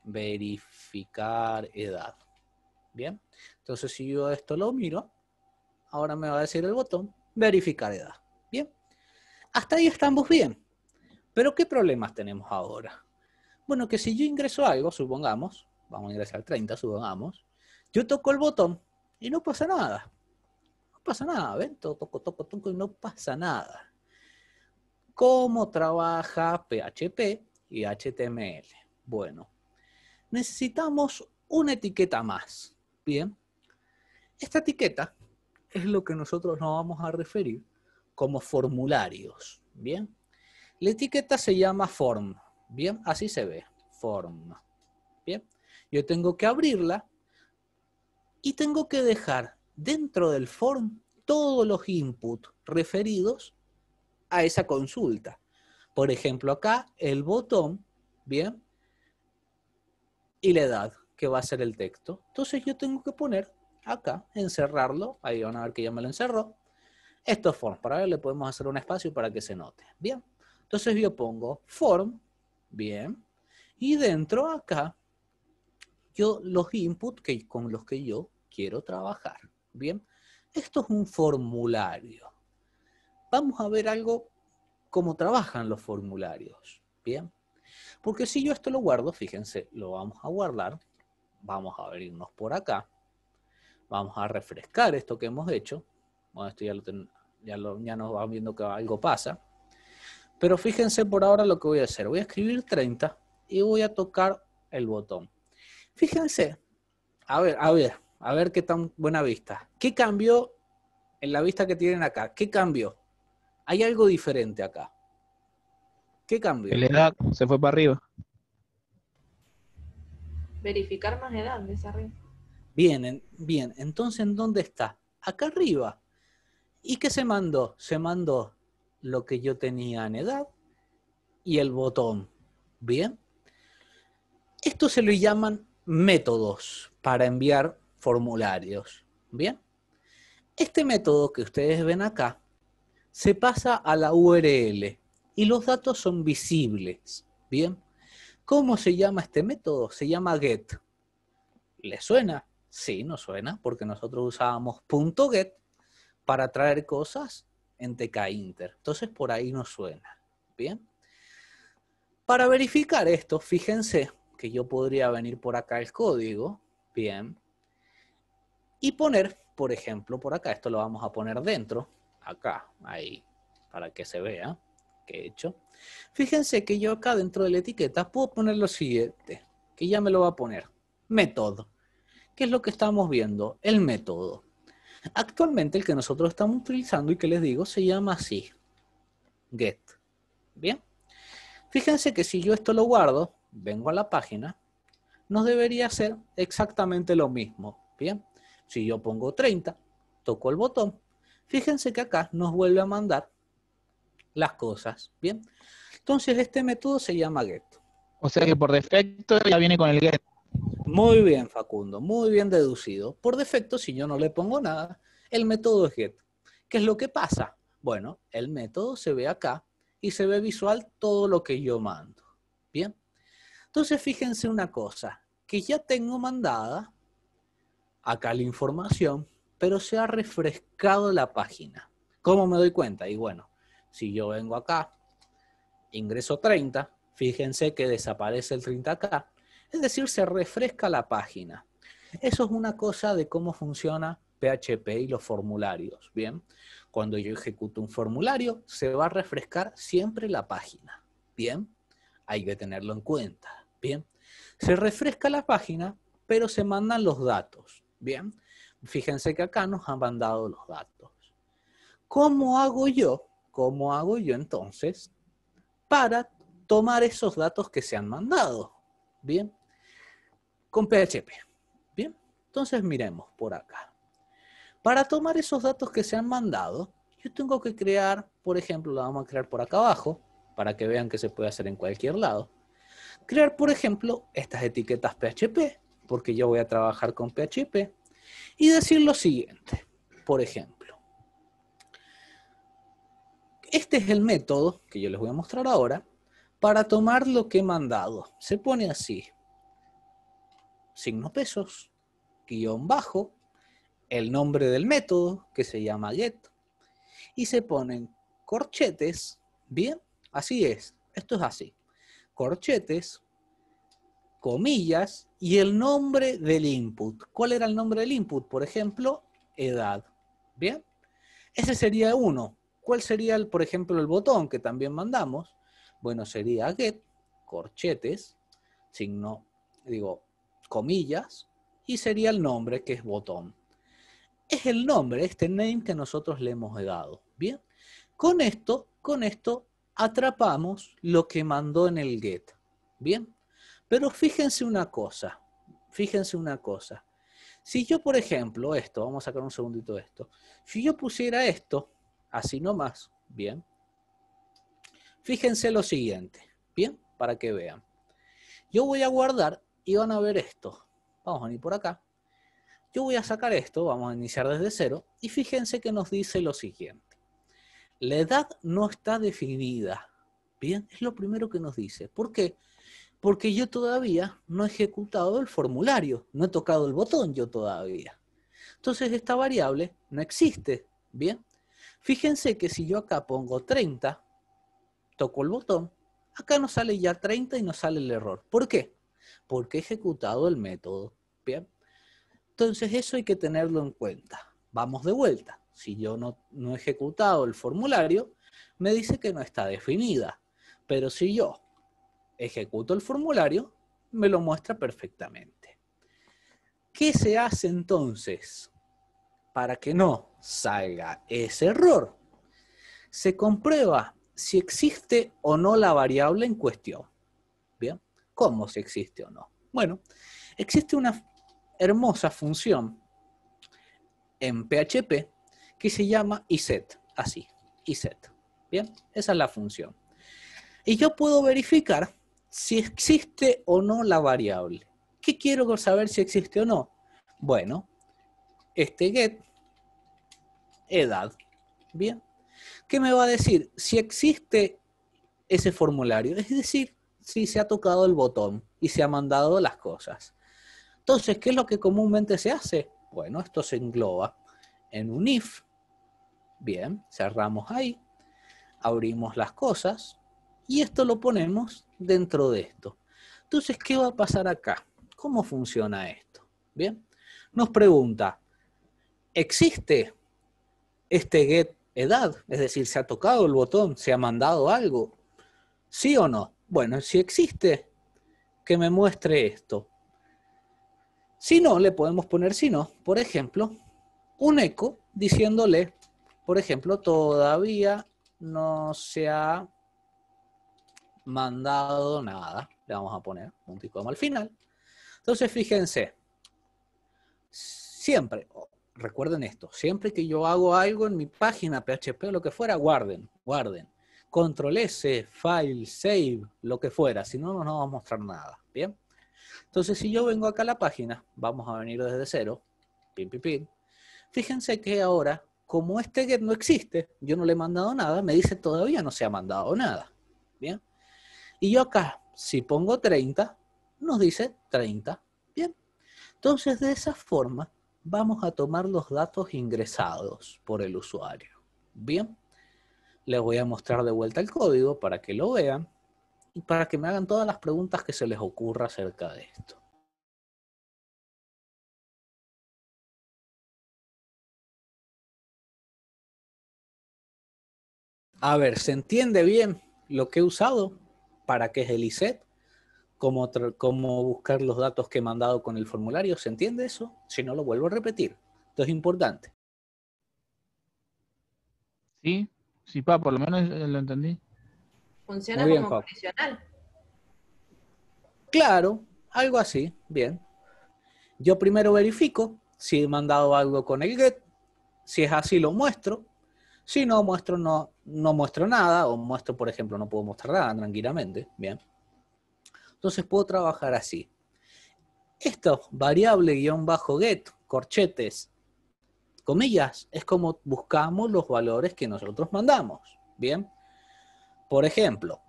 verificar edad. ¿Bien? Entonces si yo esto lo miro, ahora me va a decir el botón verificar edad. ¿Bien? Hasta ahí estamos bien. Pero ¿qué problemas tenemos ahora? Bueno, que si yo ingreso algo, supongamos, vamos a ingresar 30, supongamos, yo toco el botón y no pasa nada. No pasa nada, ven, toco, toco, toco y no pasa nada. ¿Cómo trabaja PHP y HTML? Bueno, necesitamos una etiqueta más. Bien, esta etiqueta es lo que nosotros nos vamos a referir como formularios. Bien, la etiqueta se llama form. Bien, así se ve, form. Bien, yo tengo que abrirla y tengo que dejar dentro del form todos los inputs referidos a esa consulta. Por ejemplo, acá el botón, ¿bien? Y la edad, que va a ser el texto. Entonces yo tengo que poner acá, encerrarlo. Ahí van a ver que ya me lo encerró. estos form. Para ver, le podemos hacer un espacio para que se note. Bien. Entonces yo pongo form, bien. Y dentro acá yo los inputs que, con los que yo quiero trabajar. Bien, esto es un formulario. Vamos a ver algo cómo trabajan los formularios. Bien, porque si yo esto lo guardo, fíjense, lo vamos a guardar. Vamos a abrirnos por acá. Vamos a refrescar esto que hemos hecho. Bueno, esto ya, ya, lo, ya nos van viendo que algo pasa. Pero fíjense por ahora lo que voy a hacer. Voy a escribir 30 y voy a tocar el botón. Fíjense, a ver, a ver, a ver qué tan buena vista. ¿Qué cambió en la vista que tienen acá? ¿Qué cambió? Hay algo diferente acá. ¿Qué cambió? La edad se fue para arriba. Verificar más edad, de Bien, bien. Entonces, ¿en dónde está? Acá arriba. ¿Y qué se mandó? Se mandó lo que yo tenía en edad y el botón. Bien. Esto se lo llaman métodos para enviar formularios. Bien. Este método que ustedes ven acá se pasa a la URL y los datos son visibles. Bien. ¿Cómo se llama este método? Se llama get. ¿Le suena? Sí, no suena, porque nosotros usábamos .get para traer cosas en tkinter. Entonces, por ahí no suena. Bien. Para verificar esto, fíjense que yo podría venir por acá el código, bien, y poner, por ejemplo, por acá, esto lo vamos a poner dentro, acá, ahí, para que se vea que he hecho. Fíjense que yo acá dentro de la etiqueta puedo poner lo siguiente, que ya me lo va a poner, método. ¿Qué es lo que estamos viendo? El método. Actualmente el que nosotros estamos utilizando y que les digo se llama así, get. Bien. Fíjense que si yo esto lo guardo, vengo a la página, nos debería hacer exactamente lo mismo. Bien, si yo pongo 30, toco el botón, fíjense que acá nos vuelve a mandar las cosas. Bien, entonces este método se llama get. O sea que por defecto ya viene con el get. Muy bien, Facundo, muy bien deducido. Por defecto, si yo no le pongo nada, el método es get. ¿Qué es lo que pasa? Bueno, el método se ve acá y se ve visual todo lo que yo mando. Bien. Entonces, fíjense una cosa, que ya tengo mandada acá la información, pero se ha refrescado la página. ¿Cómo me doy cuenta? Y bueno, si yo vengo acá, ingreso 30, fíjense que desaparece el 30 acá, es decir, se refresca la página. Eso es una cosa de cómo funciona PHP y los formularios, ¿bien? Cuando yo ejecuto un formulario, se va a refrescar siempre la página, ¿bien? Hay que tenerlo en cuenta. Bien, se refresca la página, pero se mandan los datos. Bien, fíjense que acá nos han mandado los datos. ¿Cómo hago yo? ¿Cómo hago yo entonces para tomar esos datos que se han mandado? Bien, con PHP. Bien, entonces miremos por acá. Para tomar esos datos que se han mandado, yo tengo que crear, por ejemplo, la vamos a crear por acá abajo, para que vean que se puede hacer en cualquier lado Crear, por ejemplo, estas etiquetas PHP, porque yo voy a trabajar con PHP, y decir lo siguiente, por ejemplo. Este es el método que yo les voy a mostrar ahora para tomar lo que he mandado. Se pone así, signo pesos, guión bajo, el nombre del método que se llama get, y se ponen corchetes, bien, así es, esto es así corchetes, comillas y el nombre del input. ¿Cuál era el nombre del input? Por ejemplo, edad. ¿Bien? Ese sería uno. ¿Cuál sería, por ejemplo, el botón que también mandamos? Bueno, sería get, corchetes, signo, digo, comillas, y sería el nombre que es botón. Es el nombre, este name que nosotros le hemos dado. ¿Bien? Con esto, con esto atrapamos lo que mandó en el get. Bien, pero fíjense una cosa, fíjense una cosa. Si yo, por ejemplo, esto, vamos a sacar un segundito esto, si yo pusiera esto, así nomás, bien, fíjense lo siguiente, bien, para que vean. Yo voy a guardar y van a ver esto. Vamos a venir por acá. Yo voy a sacar esto, vamos a iniciar desde cero, y fíjense que nos dice lo siguiente. La edad no está definida. Bien, es lo primero que nos dice. ¿Por qué? Porque yo todavía no he ejecutado el formulario, no he tocado el botón yo todavía. Entonces esta variable no existe. Bien, fíjense que si yo acá pongo 30, toco el botón, acá nos sale ya 30 y nos sale el error. ¿Por qué? Porque he ejecutado el método. Bien, entonces eso hay que tenerlo en cuenta. Vamos de vuelta si yo no, he ejecutado el formulario, me dice que no está definida. Pero si yo ejecuto el formulario, me lo muestra perfectamente. ¿Qué se hace entonces para que no salga ese error? Se comprueba si existe o no la variable en cuestión. ¿Bien? ¿Cómo si existe o no? Bueno, existe una hermosa función en PHP que se llama ISET, así, ISET. Bien, esa es la función. Y yo puedo verificar si existe o no la variable. ¿Qué quiero saber si existe o no? Bueno, este get edad. Bien. ¿Qué me va a decir? Si existe ese formulario, es decir, si se ha tocado el botón y se ha mandado las cosas. Entonces, ¿qué es lo que comúnmente se hace? Bueno, esto se engloba en un if, Bien, cerramos ahí, abrimos las cosas y esto lo ponemos dentro de esto. Entonces, ¿qué va a pasar acá? ¿Cómo funciona esto? Bien, nos pregunta, ¿existe este get edad? Es decir, ¿se ha tocado el botón? ¿Se ha mandado algo? ¿Sí o no? Bueno, si existe, que me muestre esto. Si no, le podemos poner si no. Por ejemplo, un eco diciéndole por ejemplo, todavía no se ha mandado nada. Le vamos a poner un ticoma al final. Entonces, fíjense, siempre, recuerden esto, siempre que yo hago algo en mi página, PHP o lo que fuera, guarden, guarden. Control S, File, Save, lo que fuera, si no, no nos va a mostrar nada. Bien. Entonces, si yo vengo acá a la página, vamos a venir desde cero, pim, pin, pim. Fíjense que ahora como este get no existe, yo no le he mandado nada, me dice todavía no se ha mandado nada. Bien. Y yo acá, si pongo 30, nos dice 30. Bien. Entonces, de esa forma, vamos a tomar los datos ingresados por el usuario. Bien. Les voy a mostrar de vuelta el código para que lo vean y para que me hagan todas las preguntas que se les ocurra acerca de esto. A ver, se entiende bien lo que he usado, para qué es el ISET, cómo, buscar los datos que he mandado con el formulario. ¿Se entiende eso? Si no, lo vuelvo a repetir. Esto es importante. Sí, sí, pa, por lo menos eh, lo entendí. Funciona como condicional. Claro, algo así, bien. Yo primero verifico si he mandado algo con el get, si es así lo muestro, si no muestro no no muestro nada, o muestro, por ejemplo, no puedo mostrar nada tranquilamente, ¿bien? Entonces puedo trabajar así. Esto, variable guión bajo get, corchetes, comillas, es como buscamos los valores que nosotros mandamos, ¿bien? Por ejemplo,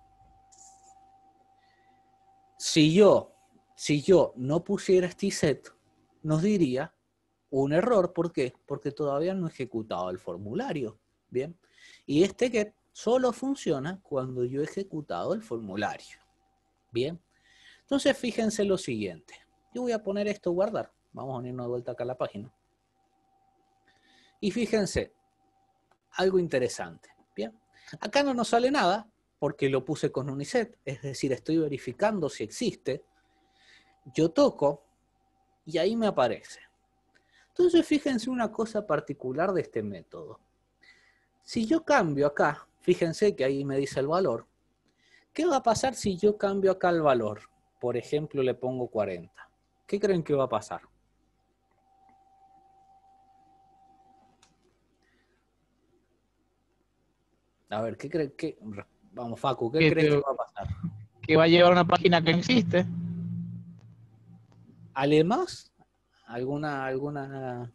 si yo, si yo no pusiera este set, nos diría un error, ¿por qué? Porque todavía no he ejecutado el formulario, ¿bien? Y este get solo funciona cuando yo he ejecutado el formulario. Bien. Entonces, fíjense lo siguiente. Yo voy a poner esto guardar. Vamos a unirnos de vuelta acá a la página. Y fíjense, algo interesante. Bien. Acá no nos sale nada porque lo puse con Uniset. es decir, estoy verificando si existe. Yo toco y ahí me aparece. Entonces, fíjense una cosa particular de este método. Si yo cambio acá, fíjense que ahí me dice el valor. ¿Qué va a pasar si yo cambio acá el valor? Por ejemplo, le pongo 40. ¿Qué creen que va a pasar? A ver, ¿qué creen que... Vamos, Facu, ¿qué creen que va a pasar? Que va a llevar una página que existe. Además, alguna, alguna...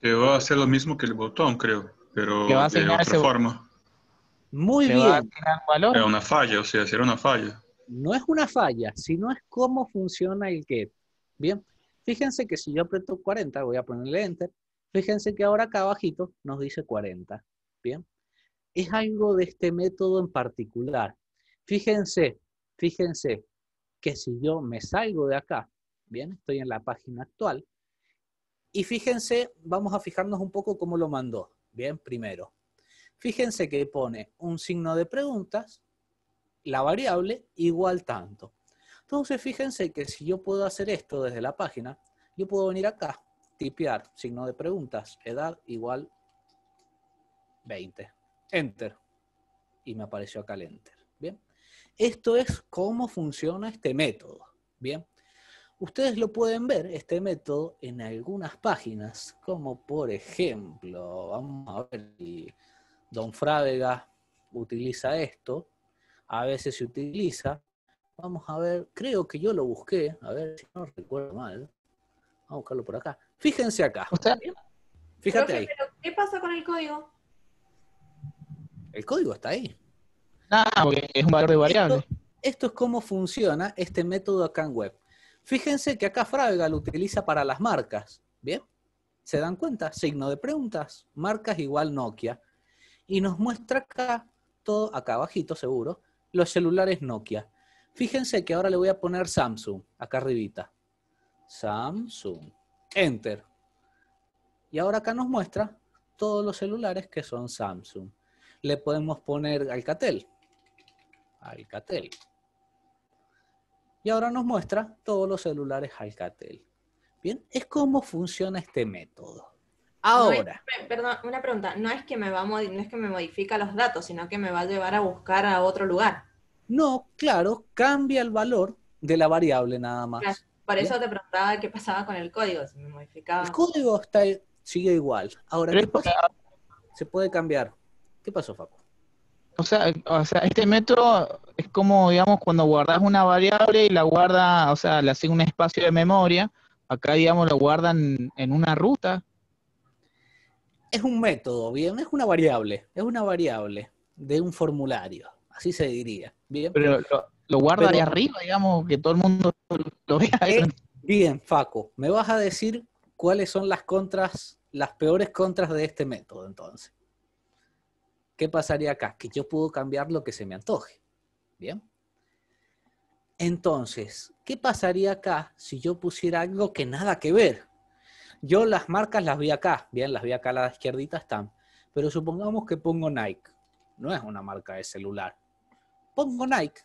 Te va a hacer lo mismo que el botón, creo pero de otra forma. Muy bien. Era una falla, o sea, era una falla. No es una falla, sino es cómo funciona el get. Bien, fíjense que si yo aprieto 40, voy a ponerle enter, fíjense que ahora acá abajito nos dice 40. Bien, es algo de este método en particular. Fíjense, fíjense que si yo me salgo de acá, bien, estoy en la página actual, y fíjense, vamos a fijarnos un poco cómo lo mandó. Bien, primero. Fíjense que pone un signo de preguntas, la variable igual tanto. Entonces, fíjense que si yo puedo hacer esto desde la página, yo puedo venir acá, tipear, signo de preguntas, edad igual 20. Enter. Y me apareció acá el enter. Bien. Esto es cómo funciona este método. Bien. Ustedes lo pueden ver, este método, en algunas páginas, como por ejemplo, vamos a ver si Don Frávega utiliza esto, a veces se utiliza, vamos a ver, creo que yo lo busqué, a ver si no recuerdo mal, vamos a buscarlo por acá. Fíjense acá. Fíjate ahí. ¿Qué pasa con el código? El código está ahí. Ah, porque es un valor de variable. Esto, esto es cómo funciona este método acá en web. Fíjense que acá Fravega lo utiliza para las marcas, ¿bien? ¿Se dan cuenta? Signo de preguntas, marcas igual Nokia. Y nos muestra acá, todo acá abajito seguro, los celulares Nokia. Fíjense que ahora le voy a poner Samsung, acá arribita. Samsung. Enter. Y ahora acá nos muestra todos los celulares que son Samsung. Le podemos poner Alcatel. Alcatel. Y ahora nos muestra todos los celulares Alcatel. Bien, es cómo funciona este método. Ahora. perdón, una pregunta. No es, que me va no es que me modifica los datos, sino que me va a llevar a buscar a otro lugar. No, claro, cambia el valor de la variable nada más. por eso te preguntaba qué pasaba con el código, si me modificaba. El código sigue igual. Ahora, ¿qué Se puede cambiar. ¿Qué pasó, Facu? O sea, o sea, este método es como, digamos, cuando guardas una variable y la guarda, o sea, le asigna un espacio de memoria. Acá, digamos, lo guardan en una ruta. Es un método, bien, es una variable, es una variable de un formulario, así se diría, bien. Pero lo, guarda de arriba, digamos, que todo el mundo lo vea. ahí. bien, Faco, me vas a decir cuáles son las contras, las peores contras de este método, entonces. ¿Qué pasaría acá? Que yo puedo cambiar lo que se me antoje. Bien. Entonces, ¿qué pasaría acá si yo pusiera algo que nada que ver? Yo las marcas las vi acá, bien, las vi acá a la izquierdita están, pero supongamos que pongo Nike, no es una marca de celular. Pongo Nike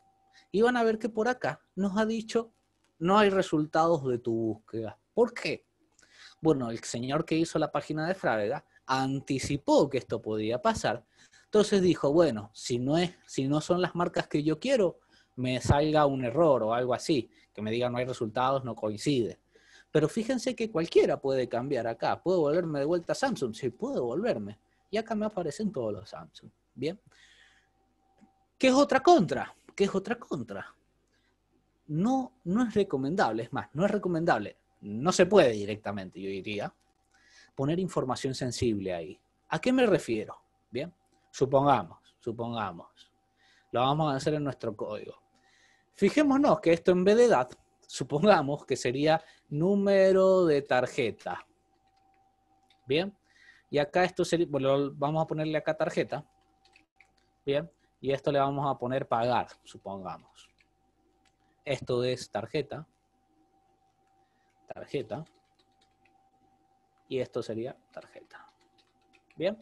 y van a ver que por acá nos ha dicho no hay resultados de tu búsqueda. ¿Por qué? Bueno, el señor que hizo la página de Frávega anticipó que esto podía pasar entonces dijo, bueno, si no, es, si no son las marcas que yo quiero, me salga un error o algo así, que me diga no hay resultados, no coincide. Pero fíjense que cualquiera puede cambiar acá. ¿Puedo volverme de vuelta a Samsung? Sí, puedo volverme. Y acá me aparecen todos los Samsung. Bien. ¿Qué es otra contra? ¿Qué es otra contra? No, no es recomendable, es más, no es recomendable. No se puede directamente, yo diría, poner información sensible ahí. ¿A qué me refiero? Bien. Supongamos, supongamos. Lo vamos a hacer en nuestro código. Fijémonos que esto en vez de edad, supongamos que sería número de tarjeta. Bien. Y acá esto sería, bueno, vamos a ponerle acá tarjeta. Bien. Y esto le vamos a poner pagar, supongamos. Esto es tarjeta. Tarjeta. Y esto sería tarjeta. Bien.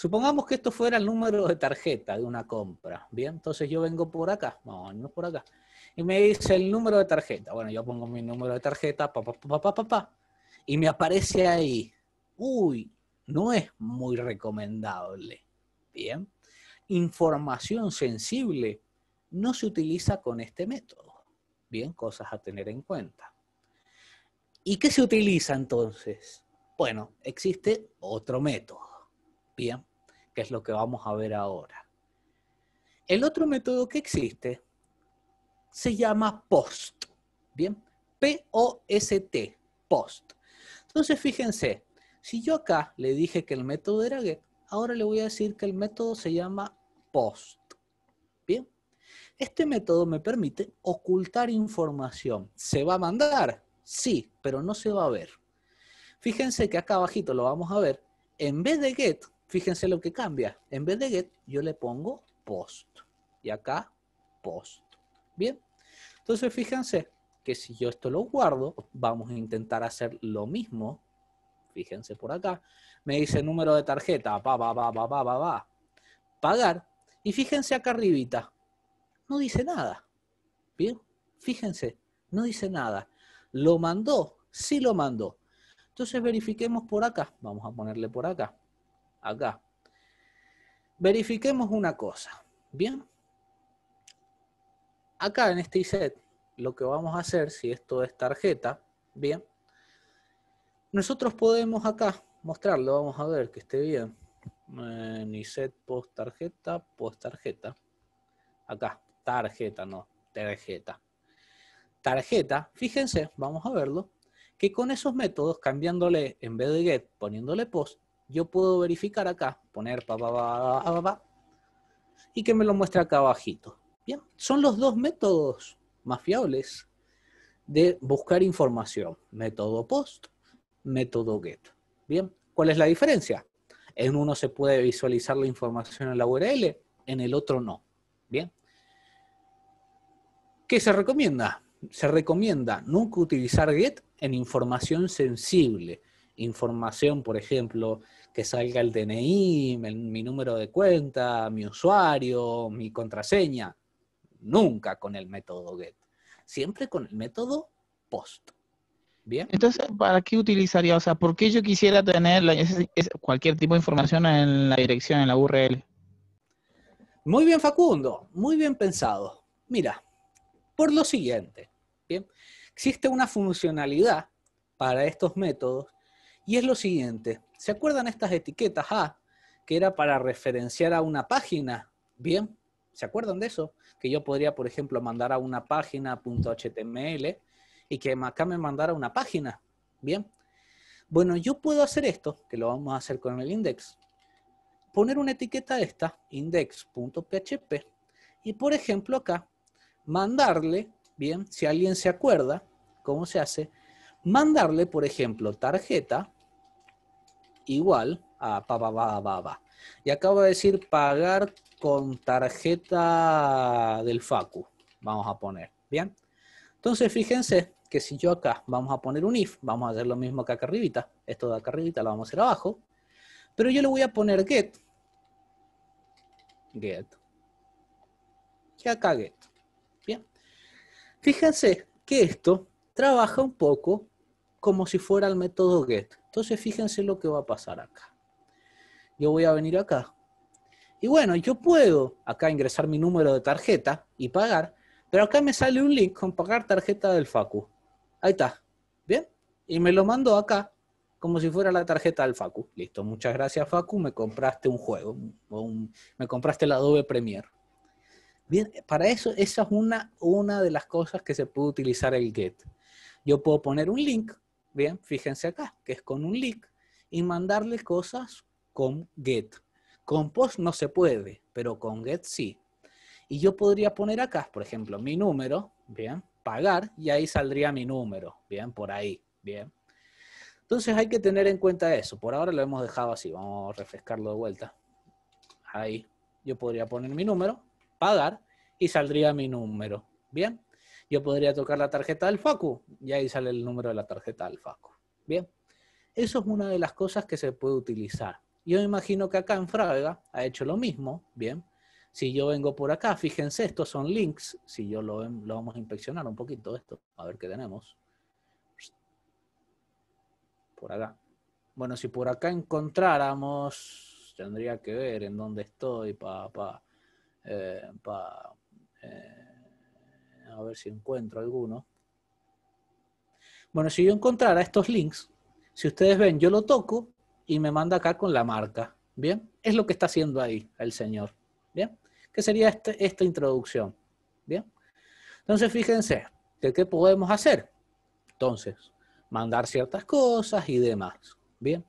Supongamos que esto fuera el número de tarjeta de una compra. Bien, entonces yo vengo por acá, no, no por acá. Y me dice el número de tarjeta. Bueno, yo pongo mi número de tarjeta, papá, papá, papá, Y me aparece ahí. Uy, no es muy recomendable. Bien. Información sensible no se utiliza con este método. Bien, cosas a tener en cuenta. ¿Y qué se utiliza entonces? Bueno, existe otro método. Bien que es lo que vamos a ver ahora. El otro método que existe se llama POST, ¿bien? P-O-S-T, POST. Entonces, fíjense, si yo acá le dije que el método era get, ahora le voy a decir que el método se llama POST, ¿bien? Este método me permite ocultar información. ¿Se va a mandar? Sí, pero no se va a ver. Fíjense que acá abajito lo vamos a ver. En vez de get, Fíjense lo que cambia. En vez de get, yo le pongo post. Y acá, post. Bien. Entonces, fíjense que si yo esto lo guardo, vamos a intentar hacer lo mismo. Fíjense por acá. Me dice número de tarjeta. Va, va, va, va, va, va, va. Pagar. Y fíjense acá arribita. No dice nada. Bien. Fíjense. No dice nada. Lo mandó. Sí lo mandó. Entonces verifiquemos por acá. Vamos a ponerle por acá acá. Verifiquemos una cosa, ¿bien? Acá en este set lo que vamos a hacer, si esto es tarjeta, ¿bien? Nosotros podemos acá mostrarlo, vamos a ver que esté bien. ni set post tarjeta, post tarjeta. Acá, tarjeta, no, tarjeta. Tarjeta, fíjense, vamos a verlo, que con esos métodos, cambiándole en vez de get, poniéndole post, yo puedo verificar acá, poner pa, pa, pa, pa, y que me lo muestre acá abajito. Bien, son los dos métodos más fiables de buscar información, método post, método get. Bien, ¿cuál es la diferencia? En uno se puede visualizar la información en la URL, en el otro no. Bien. ¿Qué se recomienda? Se recomienda nunca utilizar get en información sensible, información, por ejemplo, que salga el DNI, mi número de cuenta, mi usuario, mi contraseña. Nunca con el método get. Siempre con el método post. Bien. Entonces, ¿para qué utilizaría? O sea, ¿por qué yo quisiera tener cualquier tipo de información en la dirección, en la URL? Muy bien, Facundo. Muy bien pensado. Mira, por lo siguiente. Bien. Existe una funcionalidad para estos métodos y es lo siguiente, ¿se acuerdan estas etiquetas A, que era para referenciar a una página? Bien, ¿se acuerdan de eso? Que yo podría, por ejemplo, mandar a una página .html y que acá me mandara una página. Bien. Bueno, yo puedo hacer esto, que lo vamos a hacer con el index. Poner una etiqueta esta, index.php, y por ejemplo acá, mandarle, bien, si alguien se acuerda, ¿cómo se hace? Mandarle, por ejemplo, tarjeta, igual a pa, pa, pa, pa, pa. Y acabo de decir pagar con tarjeta del Facu. Vamos a poner. Bien. Entonces, fíjense que si yo acá vamos a poner un if, vamos a hacer lo mismo que acá arribita. Esto de acá arribita lo vamos a hacer abajo. Pero yo le voy a poner get. Get. Y acá get. Bien. Fíjense que esto trabaja un poco como si fuera el método get. Entonces fíjense lo que va a pasar acá. Yo voy a venir acá. Y bueno, yo puedo acá ingresar mi número de tarjeta y pagar, pero acá me sale un link con pagar tarjeta del Facu. Ahí está. ¿Bien? Y me lo mando acá como si fuera la tarjeta del Facu. Listo, muchas gracias Facu, me compraste un juego, me compraste el Adobe Premiere. Bien, para eso, esa es una, una de las cosas que se puede utilizar el GET. Yo puedo poner un link Bien, fíjense acá, que es con un link y mandarle cosas con get. Con post no se puede, pero con get sí. Y yo podría poner acá, por ejemplo, mi número, bien, pagar, y ahí saldría mi número, bien, por ahí, bien. Entonces hay que tener en cuenta eso. Por ahora lo hemos dejado así, vamos a refrescarlo de vuelta. Ahí, yo podría poner mi número, pagar, y saldría mi número, bien. Yo podría tocar la tarjeta del FACU y ahí sale el número de la tarjeta del FACU. Bien, eso es una de las cosas que se puede utilizar. Yo me imagino que acá en Fraga ha hecho lo mismo, bien. Si yo vengo por acá, fíjense, estos son links. Si yo lo, lo vamos a inspeccionar un poquito esto, a ver qué tenemos. Por acá. Bueno, si por acá encontráramos, tendría que ver en dónde estoy para pa, pa, eh, eh, a ver si encuentro alguno. Bueno, si yo encontrara estos links, si ustedes ven, yo lo toco y me manda acá con la marca. ¿Bien? Es lo que está haciendo ahí el señor. ¿Bien? Que sería este, esta introducción. ¿Bien? Entonces, fíjense, ¿qué, ¿qué podemos hacer? Entonces, mandar ciertas cosas y demás. ¿Bien?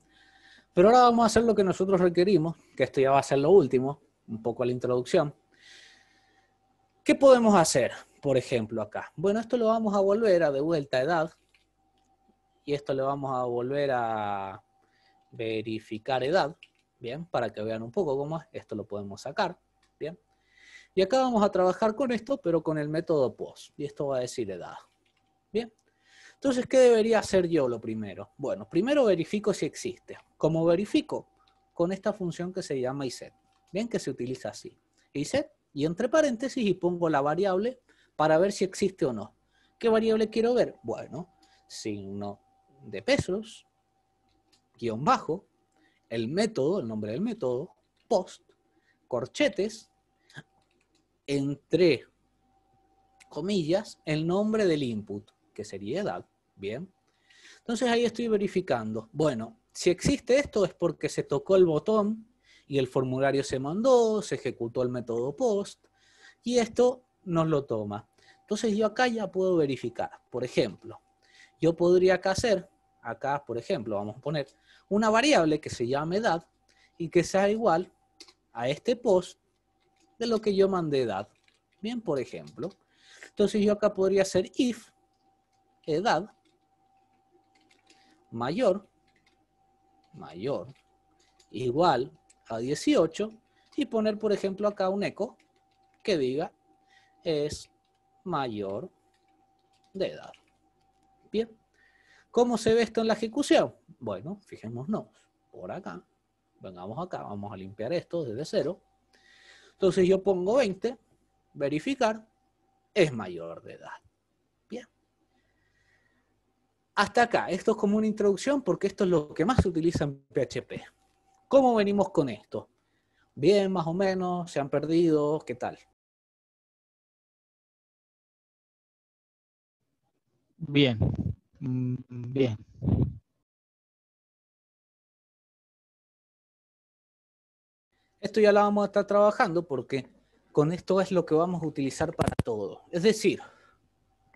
Pero ahora vamos a hacer lo que nosotros requerimos, que esto ya va a ser lo último, un poco la introducción. ¿Qué podemos hacer? por ejemplo, acá. Bueno, esto lo vamos a volver a de vuelta a edad. Y esto lo vamos a volver a verificar edad. Bien, para que vean un poco cómo es. Esto lo podemos sacar. Bien. Y acá vamos a trabajar con esto, pero con el método POST. Y esto va a decir edad. Bien. Entonces, ¿qué debería hacer yo lo primero? Bueno, primero verifico si existe. ¿Cómo verifico? Con esta función que se llama ISET. Bien, que se utiliza así. ISET, y entre paréntesis, y pongo la variable para ver si existe o no. ¿Qué variable quiero ver? Bueno, signo de pesos, guión bajo, el método, el nombre del método, post, corchetes, entre comillas, el nombre del input, que sería edad, ¿bien? Entonces ahí estoy verificando, bueno, si existe esto es porque se tocó el botón y el formulario se mandó, se ejecutó el método post, y esto nos lo toma. Entonces yo acá ya puedo verificar. Por ejemplo, yo podría acá hacer, acá por ejemplo, vamos a poner una variable que se llame edad y que sea igual a este post de lo que yo mandé edad. Bien, por ejemplo. Entonces yo acá podría hacer if edad mayor, mayor, igual a 18 y poner por ejemplo acá un eco que diga es mayor de edad. Bien. ¿Cómo se ve esto en la ejecución? Bueno, fijémonos por acá. Vengamos acá, vamos a limpiar esto desde cero. Entonces yo pongo 20, verificar, es mayor de edad. Bien. Hasta acá, esto es como una introducción porque esto es lo que más se utiliza en PHP. ¿Cómo venimos con esto? Bien, más o menos, se han perdido, ¿qué tal? Bien, mm, bien. Esto ya lo vamos a estar trabajando porque con esto es lo que vamos a utilizar para todo. Es decir,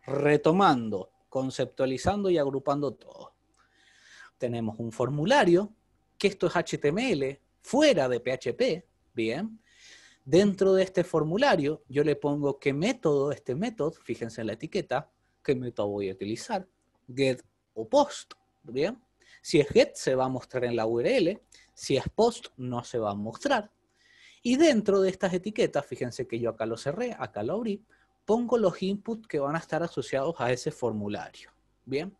retomando, conceptualizando y agrupando todo. Tenemos un formulario, que esto es HTML, fuera de PHP, bien. Dentro de este formulario yo le pongo qué método, este método, fíjense en la etiqueta, ¿qué método voy a utilizar? Get o post, ¿bien? Si es get, se va a mostrar en la URL. Si es post, no se va a mostrar. Y dentro de estas etiquetas, fíjense que yo acá lo cerré, acá lo abrí, pongo los inputs que van a estar asociados a ese formulario. Bien,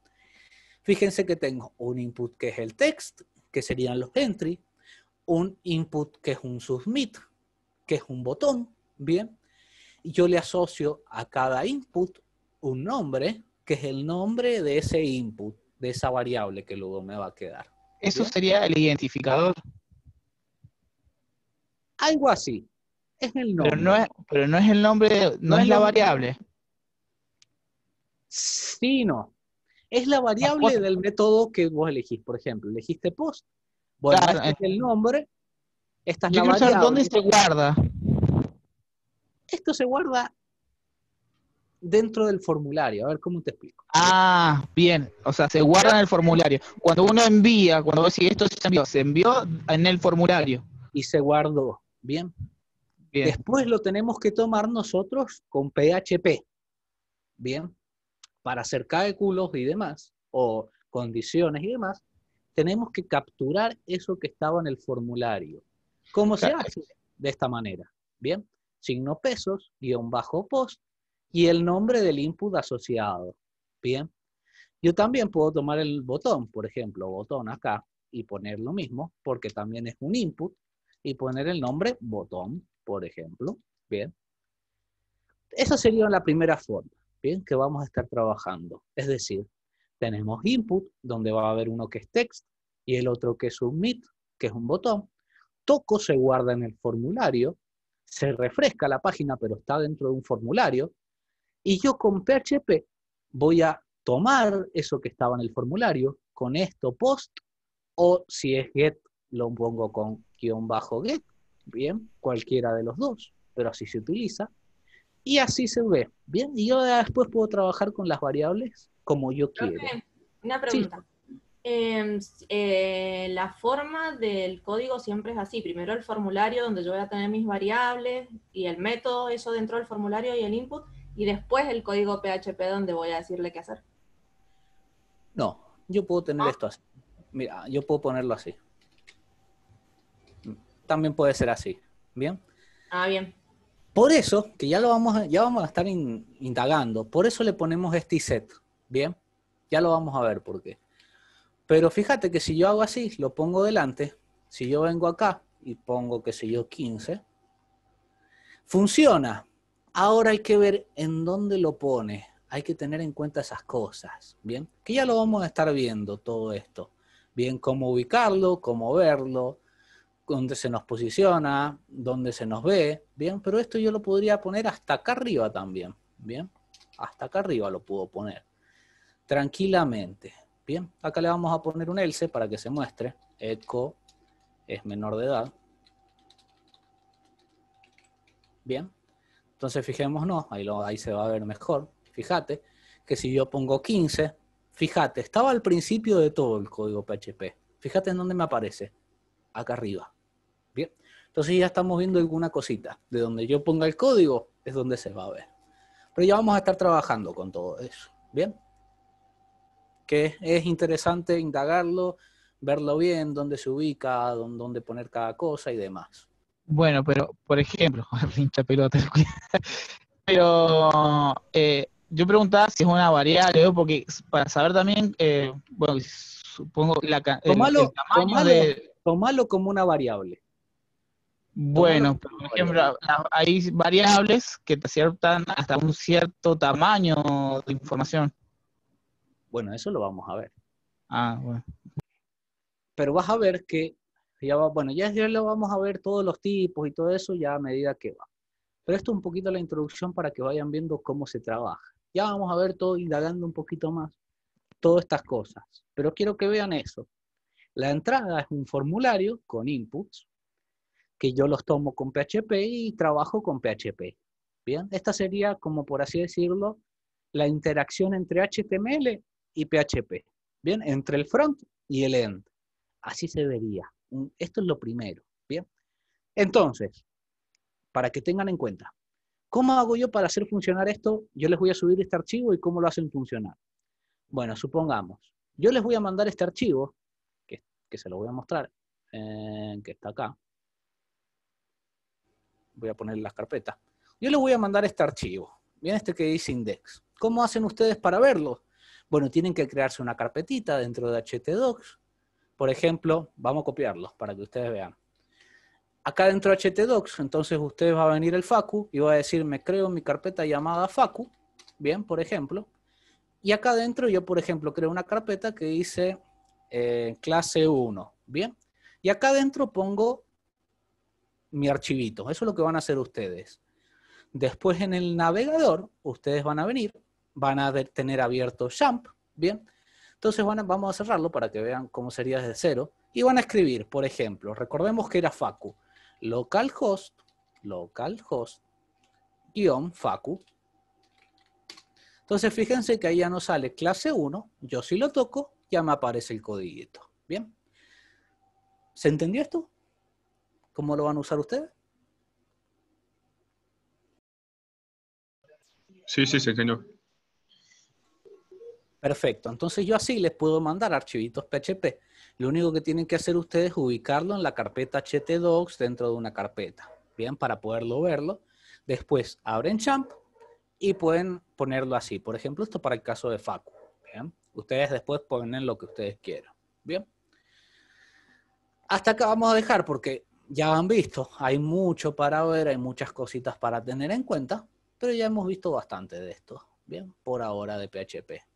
fíjense que tengo un input que es el text, que serían los entry, un input que es un submit, que es un botón, bien, y yo le asocio a cada input un nombre, que es el nombre de ese input, de esa variable que luego me va a quedar. ¿Eso sería el identificador? Algo así. Es el nombre. Pero no es, el nombre, no, es la variable. Sí, no. Es la variable del método que vos elegís. Por ejemplo, elegiste post. Bueno, el nombre. Esta es dónde se guarda. Esto se guarda dentro del formulario. A ver cómo te explico. Ah, bien. O sea, se guarda en el formulario. Cuando uno envía, cuando si esto se envió, se envió en el formulario. Y se guardó. Bien. Después lo tenemos que tomar nosotros con PHP. Bien. Para hacer cálculos y demás, o condiciones y demás, tenemos que capturar eso que estaba en el formulario. ¿Cómo se hace? De esta manera. Bien. Signo pesos, guión bajo post, y el nombre del input asociado. Bien. Yo también puedo tomar el botón, por ejemplo, botón acá, y poner lo mismo, porque también es un input, y poner el nombre botón, por ejemplo. Bien. Esa sería la primera forma, bien, que vamos a estar trabajando. Es decir, tenemos input, donde va a haber uno que es text, y el otro que es submit, que es un botón. Toco se guarda en el formulario, se refresca la página, pero está dentro de un formulario, y yo con PHP voy a tomar eso que estaba en el formulario con esto post, o si es get, lo pongo con guión bajo get, bien, cualquiera de los dos, pero así se utiliza. Y así se ve, bien, y yo después puedo trabajar con las variables como yo quiero. Una pregunta. Em, eh, la forma del código siempre es así. Primero el formulario donde yo voy a tener mis variables y el método, eso dentro del formulario y el input y después el código PHP donde voy a decirle qué hacer. No, yo puedo tener ¿Ah? esto así. Mira, yo puedo ponerlo así. También puede ser así. ¿Bien? Ah, bien. Por eso, que ya lo vamos a, ya vamos a estar indagando, por eso le ponemos este set. ¿Bien? Ya lo vamos a ver por qué. Pero fíjate que si yo hago así, lo pongo delante, si yo vengo acá y pongo, qué sé yo, 15, funciona, Ahora hay que ver en dónde lo pone. Hay que tener en cuenta esas cosas, ¿bien? Que ya lo vamos a estar viendo todo esto. Bien, cómo ubicarlo, cómo verlo, dónde se nos posiciona, dónde se nos ve, ¿bien? Pero esto yo lo podría poner hasta acá arriba también, ¿bien? Hasta acá arriba lo puedo poner, tranquilamente, ¿bien? Acá le vamos a poner un else para que se muestre. Echo es menor de edad. Bien. Entonces fijémonos, ahí, ahí se va a ver mejor. Fíjate que si yo pongo 15, fíjate, estaba al principio de todo el código PHP. Fíjate en dónde me aparece. Acá arriba. Bien. Entonces ya estamos viendo alguna cosita. De donde yo ponga el código es donde se va a ver. Pero ya vamos a estar trabajando con todo eso. Bien. Que es interesante indagarlo, verlo bien, dónde se ubica, dónde poner cada cosa y demás. Bueno, pero por ejemplo, pelota. pero eh, yo preguntaba si es una variable, porque para saber también, eh, bueno, supongo la, el, tamaño de... como una variable. Bueno, por ejemplo, hay variables que te aciertan hasta un cierto tamaño de información. Bueno, eso lo vamos a ver. Ah, bueno. Pero vas a ver que ya bueno, ya, ya lo vamos a ver todos los tipos y todo eso ya a medida que va. Pero esto es un poquito la introducción para que vayan viendo cómo se trabaja. Ya vamos a ver todo, indagando un poquito más, todas estas cosas. Pero quiero que vean eso. La entrada es un formulario con inputs, que yo los tomo con PHP y trabajo con PHP. Bien, esta sería, como por así decirlo, la interacción entre HTML y PHP. Bien, entre el front y el end. Así se vería. Esto es lo primero, ¿bien? Entonces, para que tengan en cuenta, ¿cómo hago yo para hacer funcionar esto? Yo les voy a subir este archivo y cómo lo hacen funcionar. Bueno, supongamos, yo les voy a mandar este archivo, que, se lo voy a mostrar, eh, que está acá. Voy a poner las carpetas. Yo les voy a mandar este archivo, bien este que dice index. ¿Cómo hacen ustedes para verlo? Bueno, tienen que crearse una carpetita dentro de HTDocs, por ejemplo, vamos a copiarlos para que ustedes vean. Acá dentro de htdocs, entonces ustedes va a venir el facu y va a decir, me creo mi carpeta llamada facu, bien, por ejemplo. Y acá dentro yo, por ejemplo, creo una carpeta que dice eh, clase 1, bien. Y acá dentro pongo mi archivito. Eso es lo que van a hacer ustedes. Después en el navegador, ustedes van a venir, van a tener abierto Jump, ¿bien? Entonces vamos a cerrarlo para que vean cómo sería desde cero. Y van a escribir, por ejemplo, recordemos que era facu, localhost, localhost, guión facu. Entonces fíjense que ahí ya no sale clase 1, yo si lo toco, ya me aparece el codiguito. ¿Bien? ¿Se entendió esto? ¿Cómo lo van a usar ustedes? Sí, sí, se entendió. Perfecto, entonces yo así les puedo mandar archivitos PHP. Lo único que tienen que hacer ustedes es ubicarlo en la carpeta htdocs dentro de una carpeta, ¿bien? Para poderlo verlo. Después abren Champ y pueden ponerlo así. Por ejemplo, esto para el caso de Facu, ¿bien? Ustedes después ponen lo que ustedes quieran, ¿bien? Hasta acá vamos a dejar porque ya han visto, hay mucho para ver, hay muchas cositas para tener en cuenta, pero ya hemos visto bastante de esto, ¿bien? Por ahora de PHP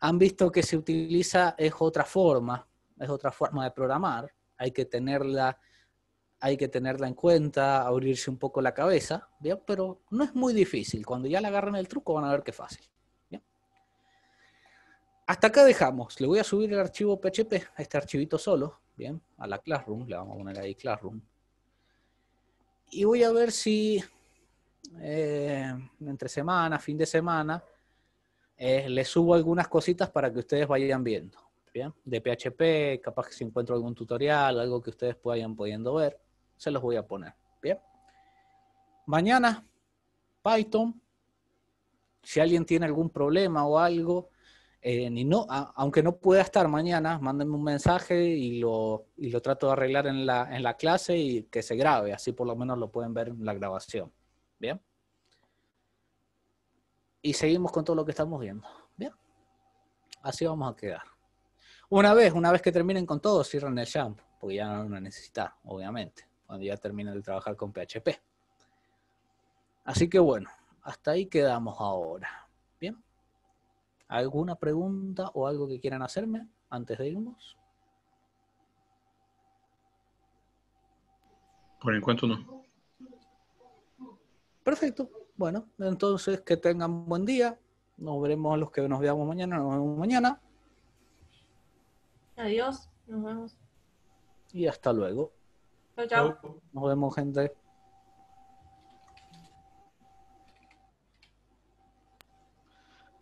han visto que se utiliza, es otra forma, es otra forma de programar, hay que tenerla, hay que tenerla en cuenta, abrirse un poco la cabeza, ¿bien? pero no es muy difícil, cuando ya le agarren el truco van a ver qué fácil. Hasta acá dejamos, le voy a subir el archivo PHP, a este archivito solo, bien, a la Classroom, le vamos a poner ahí Classroom. Y voy a ver si eh, entre semana, fin de semana, eh, les subo algunas cositas para que ustedes vayan viendo. ¿bien? De PHP, capaz que si encuentro algún tutorial, algo que ustedes vayan pudiendo ver, se los voy a poner. Bien. Mañana, Python. Si alguien tiene algún problema o algo, eh, ni no, aunque no pueda estar mañana, mándenme un mensaje y lo, trato de arreglar en la, en la clase y que se grabe. Así por lo menos lo pueden ver en la grabación. Bien y seguimos con todo lo que estamos viendo. Bien, así vamos a quedar. Una vez, una vez que terminen con todo, cierran el champ porque ya no lo van a necesitar, obviamente, cuando ya terminen de trabajar con PHP. Así que bueno, hasta ahí quedamos ahora. Bien. ¿Alguna pregunta o algo que quieran hacerme antes de irnos? Por el encuentro no. Perfecto. Bueno, entonces que tengan buen día. Nos veremos los que nos veamos mañana. Nos vemos mañana. Adiós. Nos vemos. Y hasta luego. Chao, chao. Nos vemos, gente.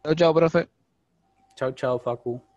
Chao, chao, profe. Chao, chao, Facu.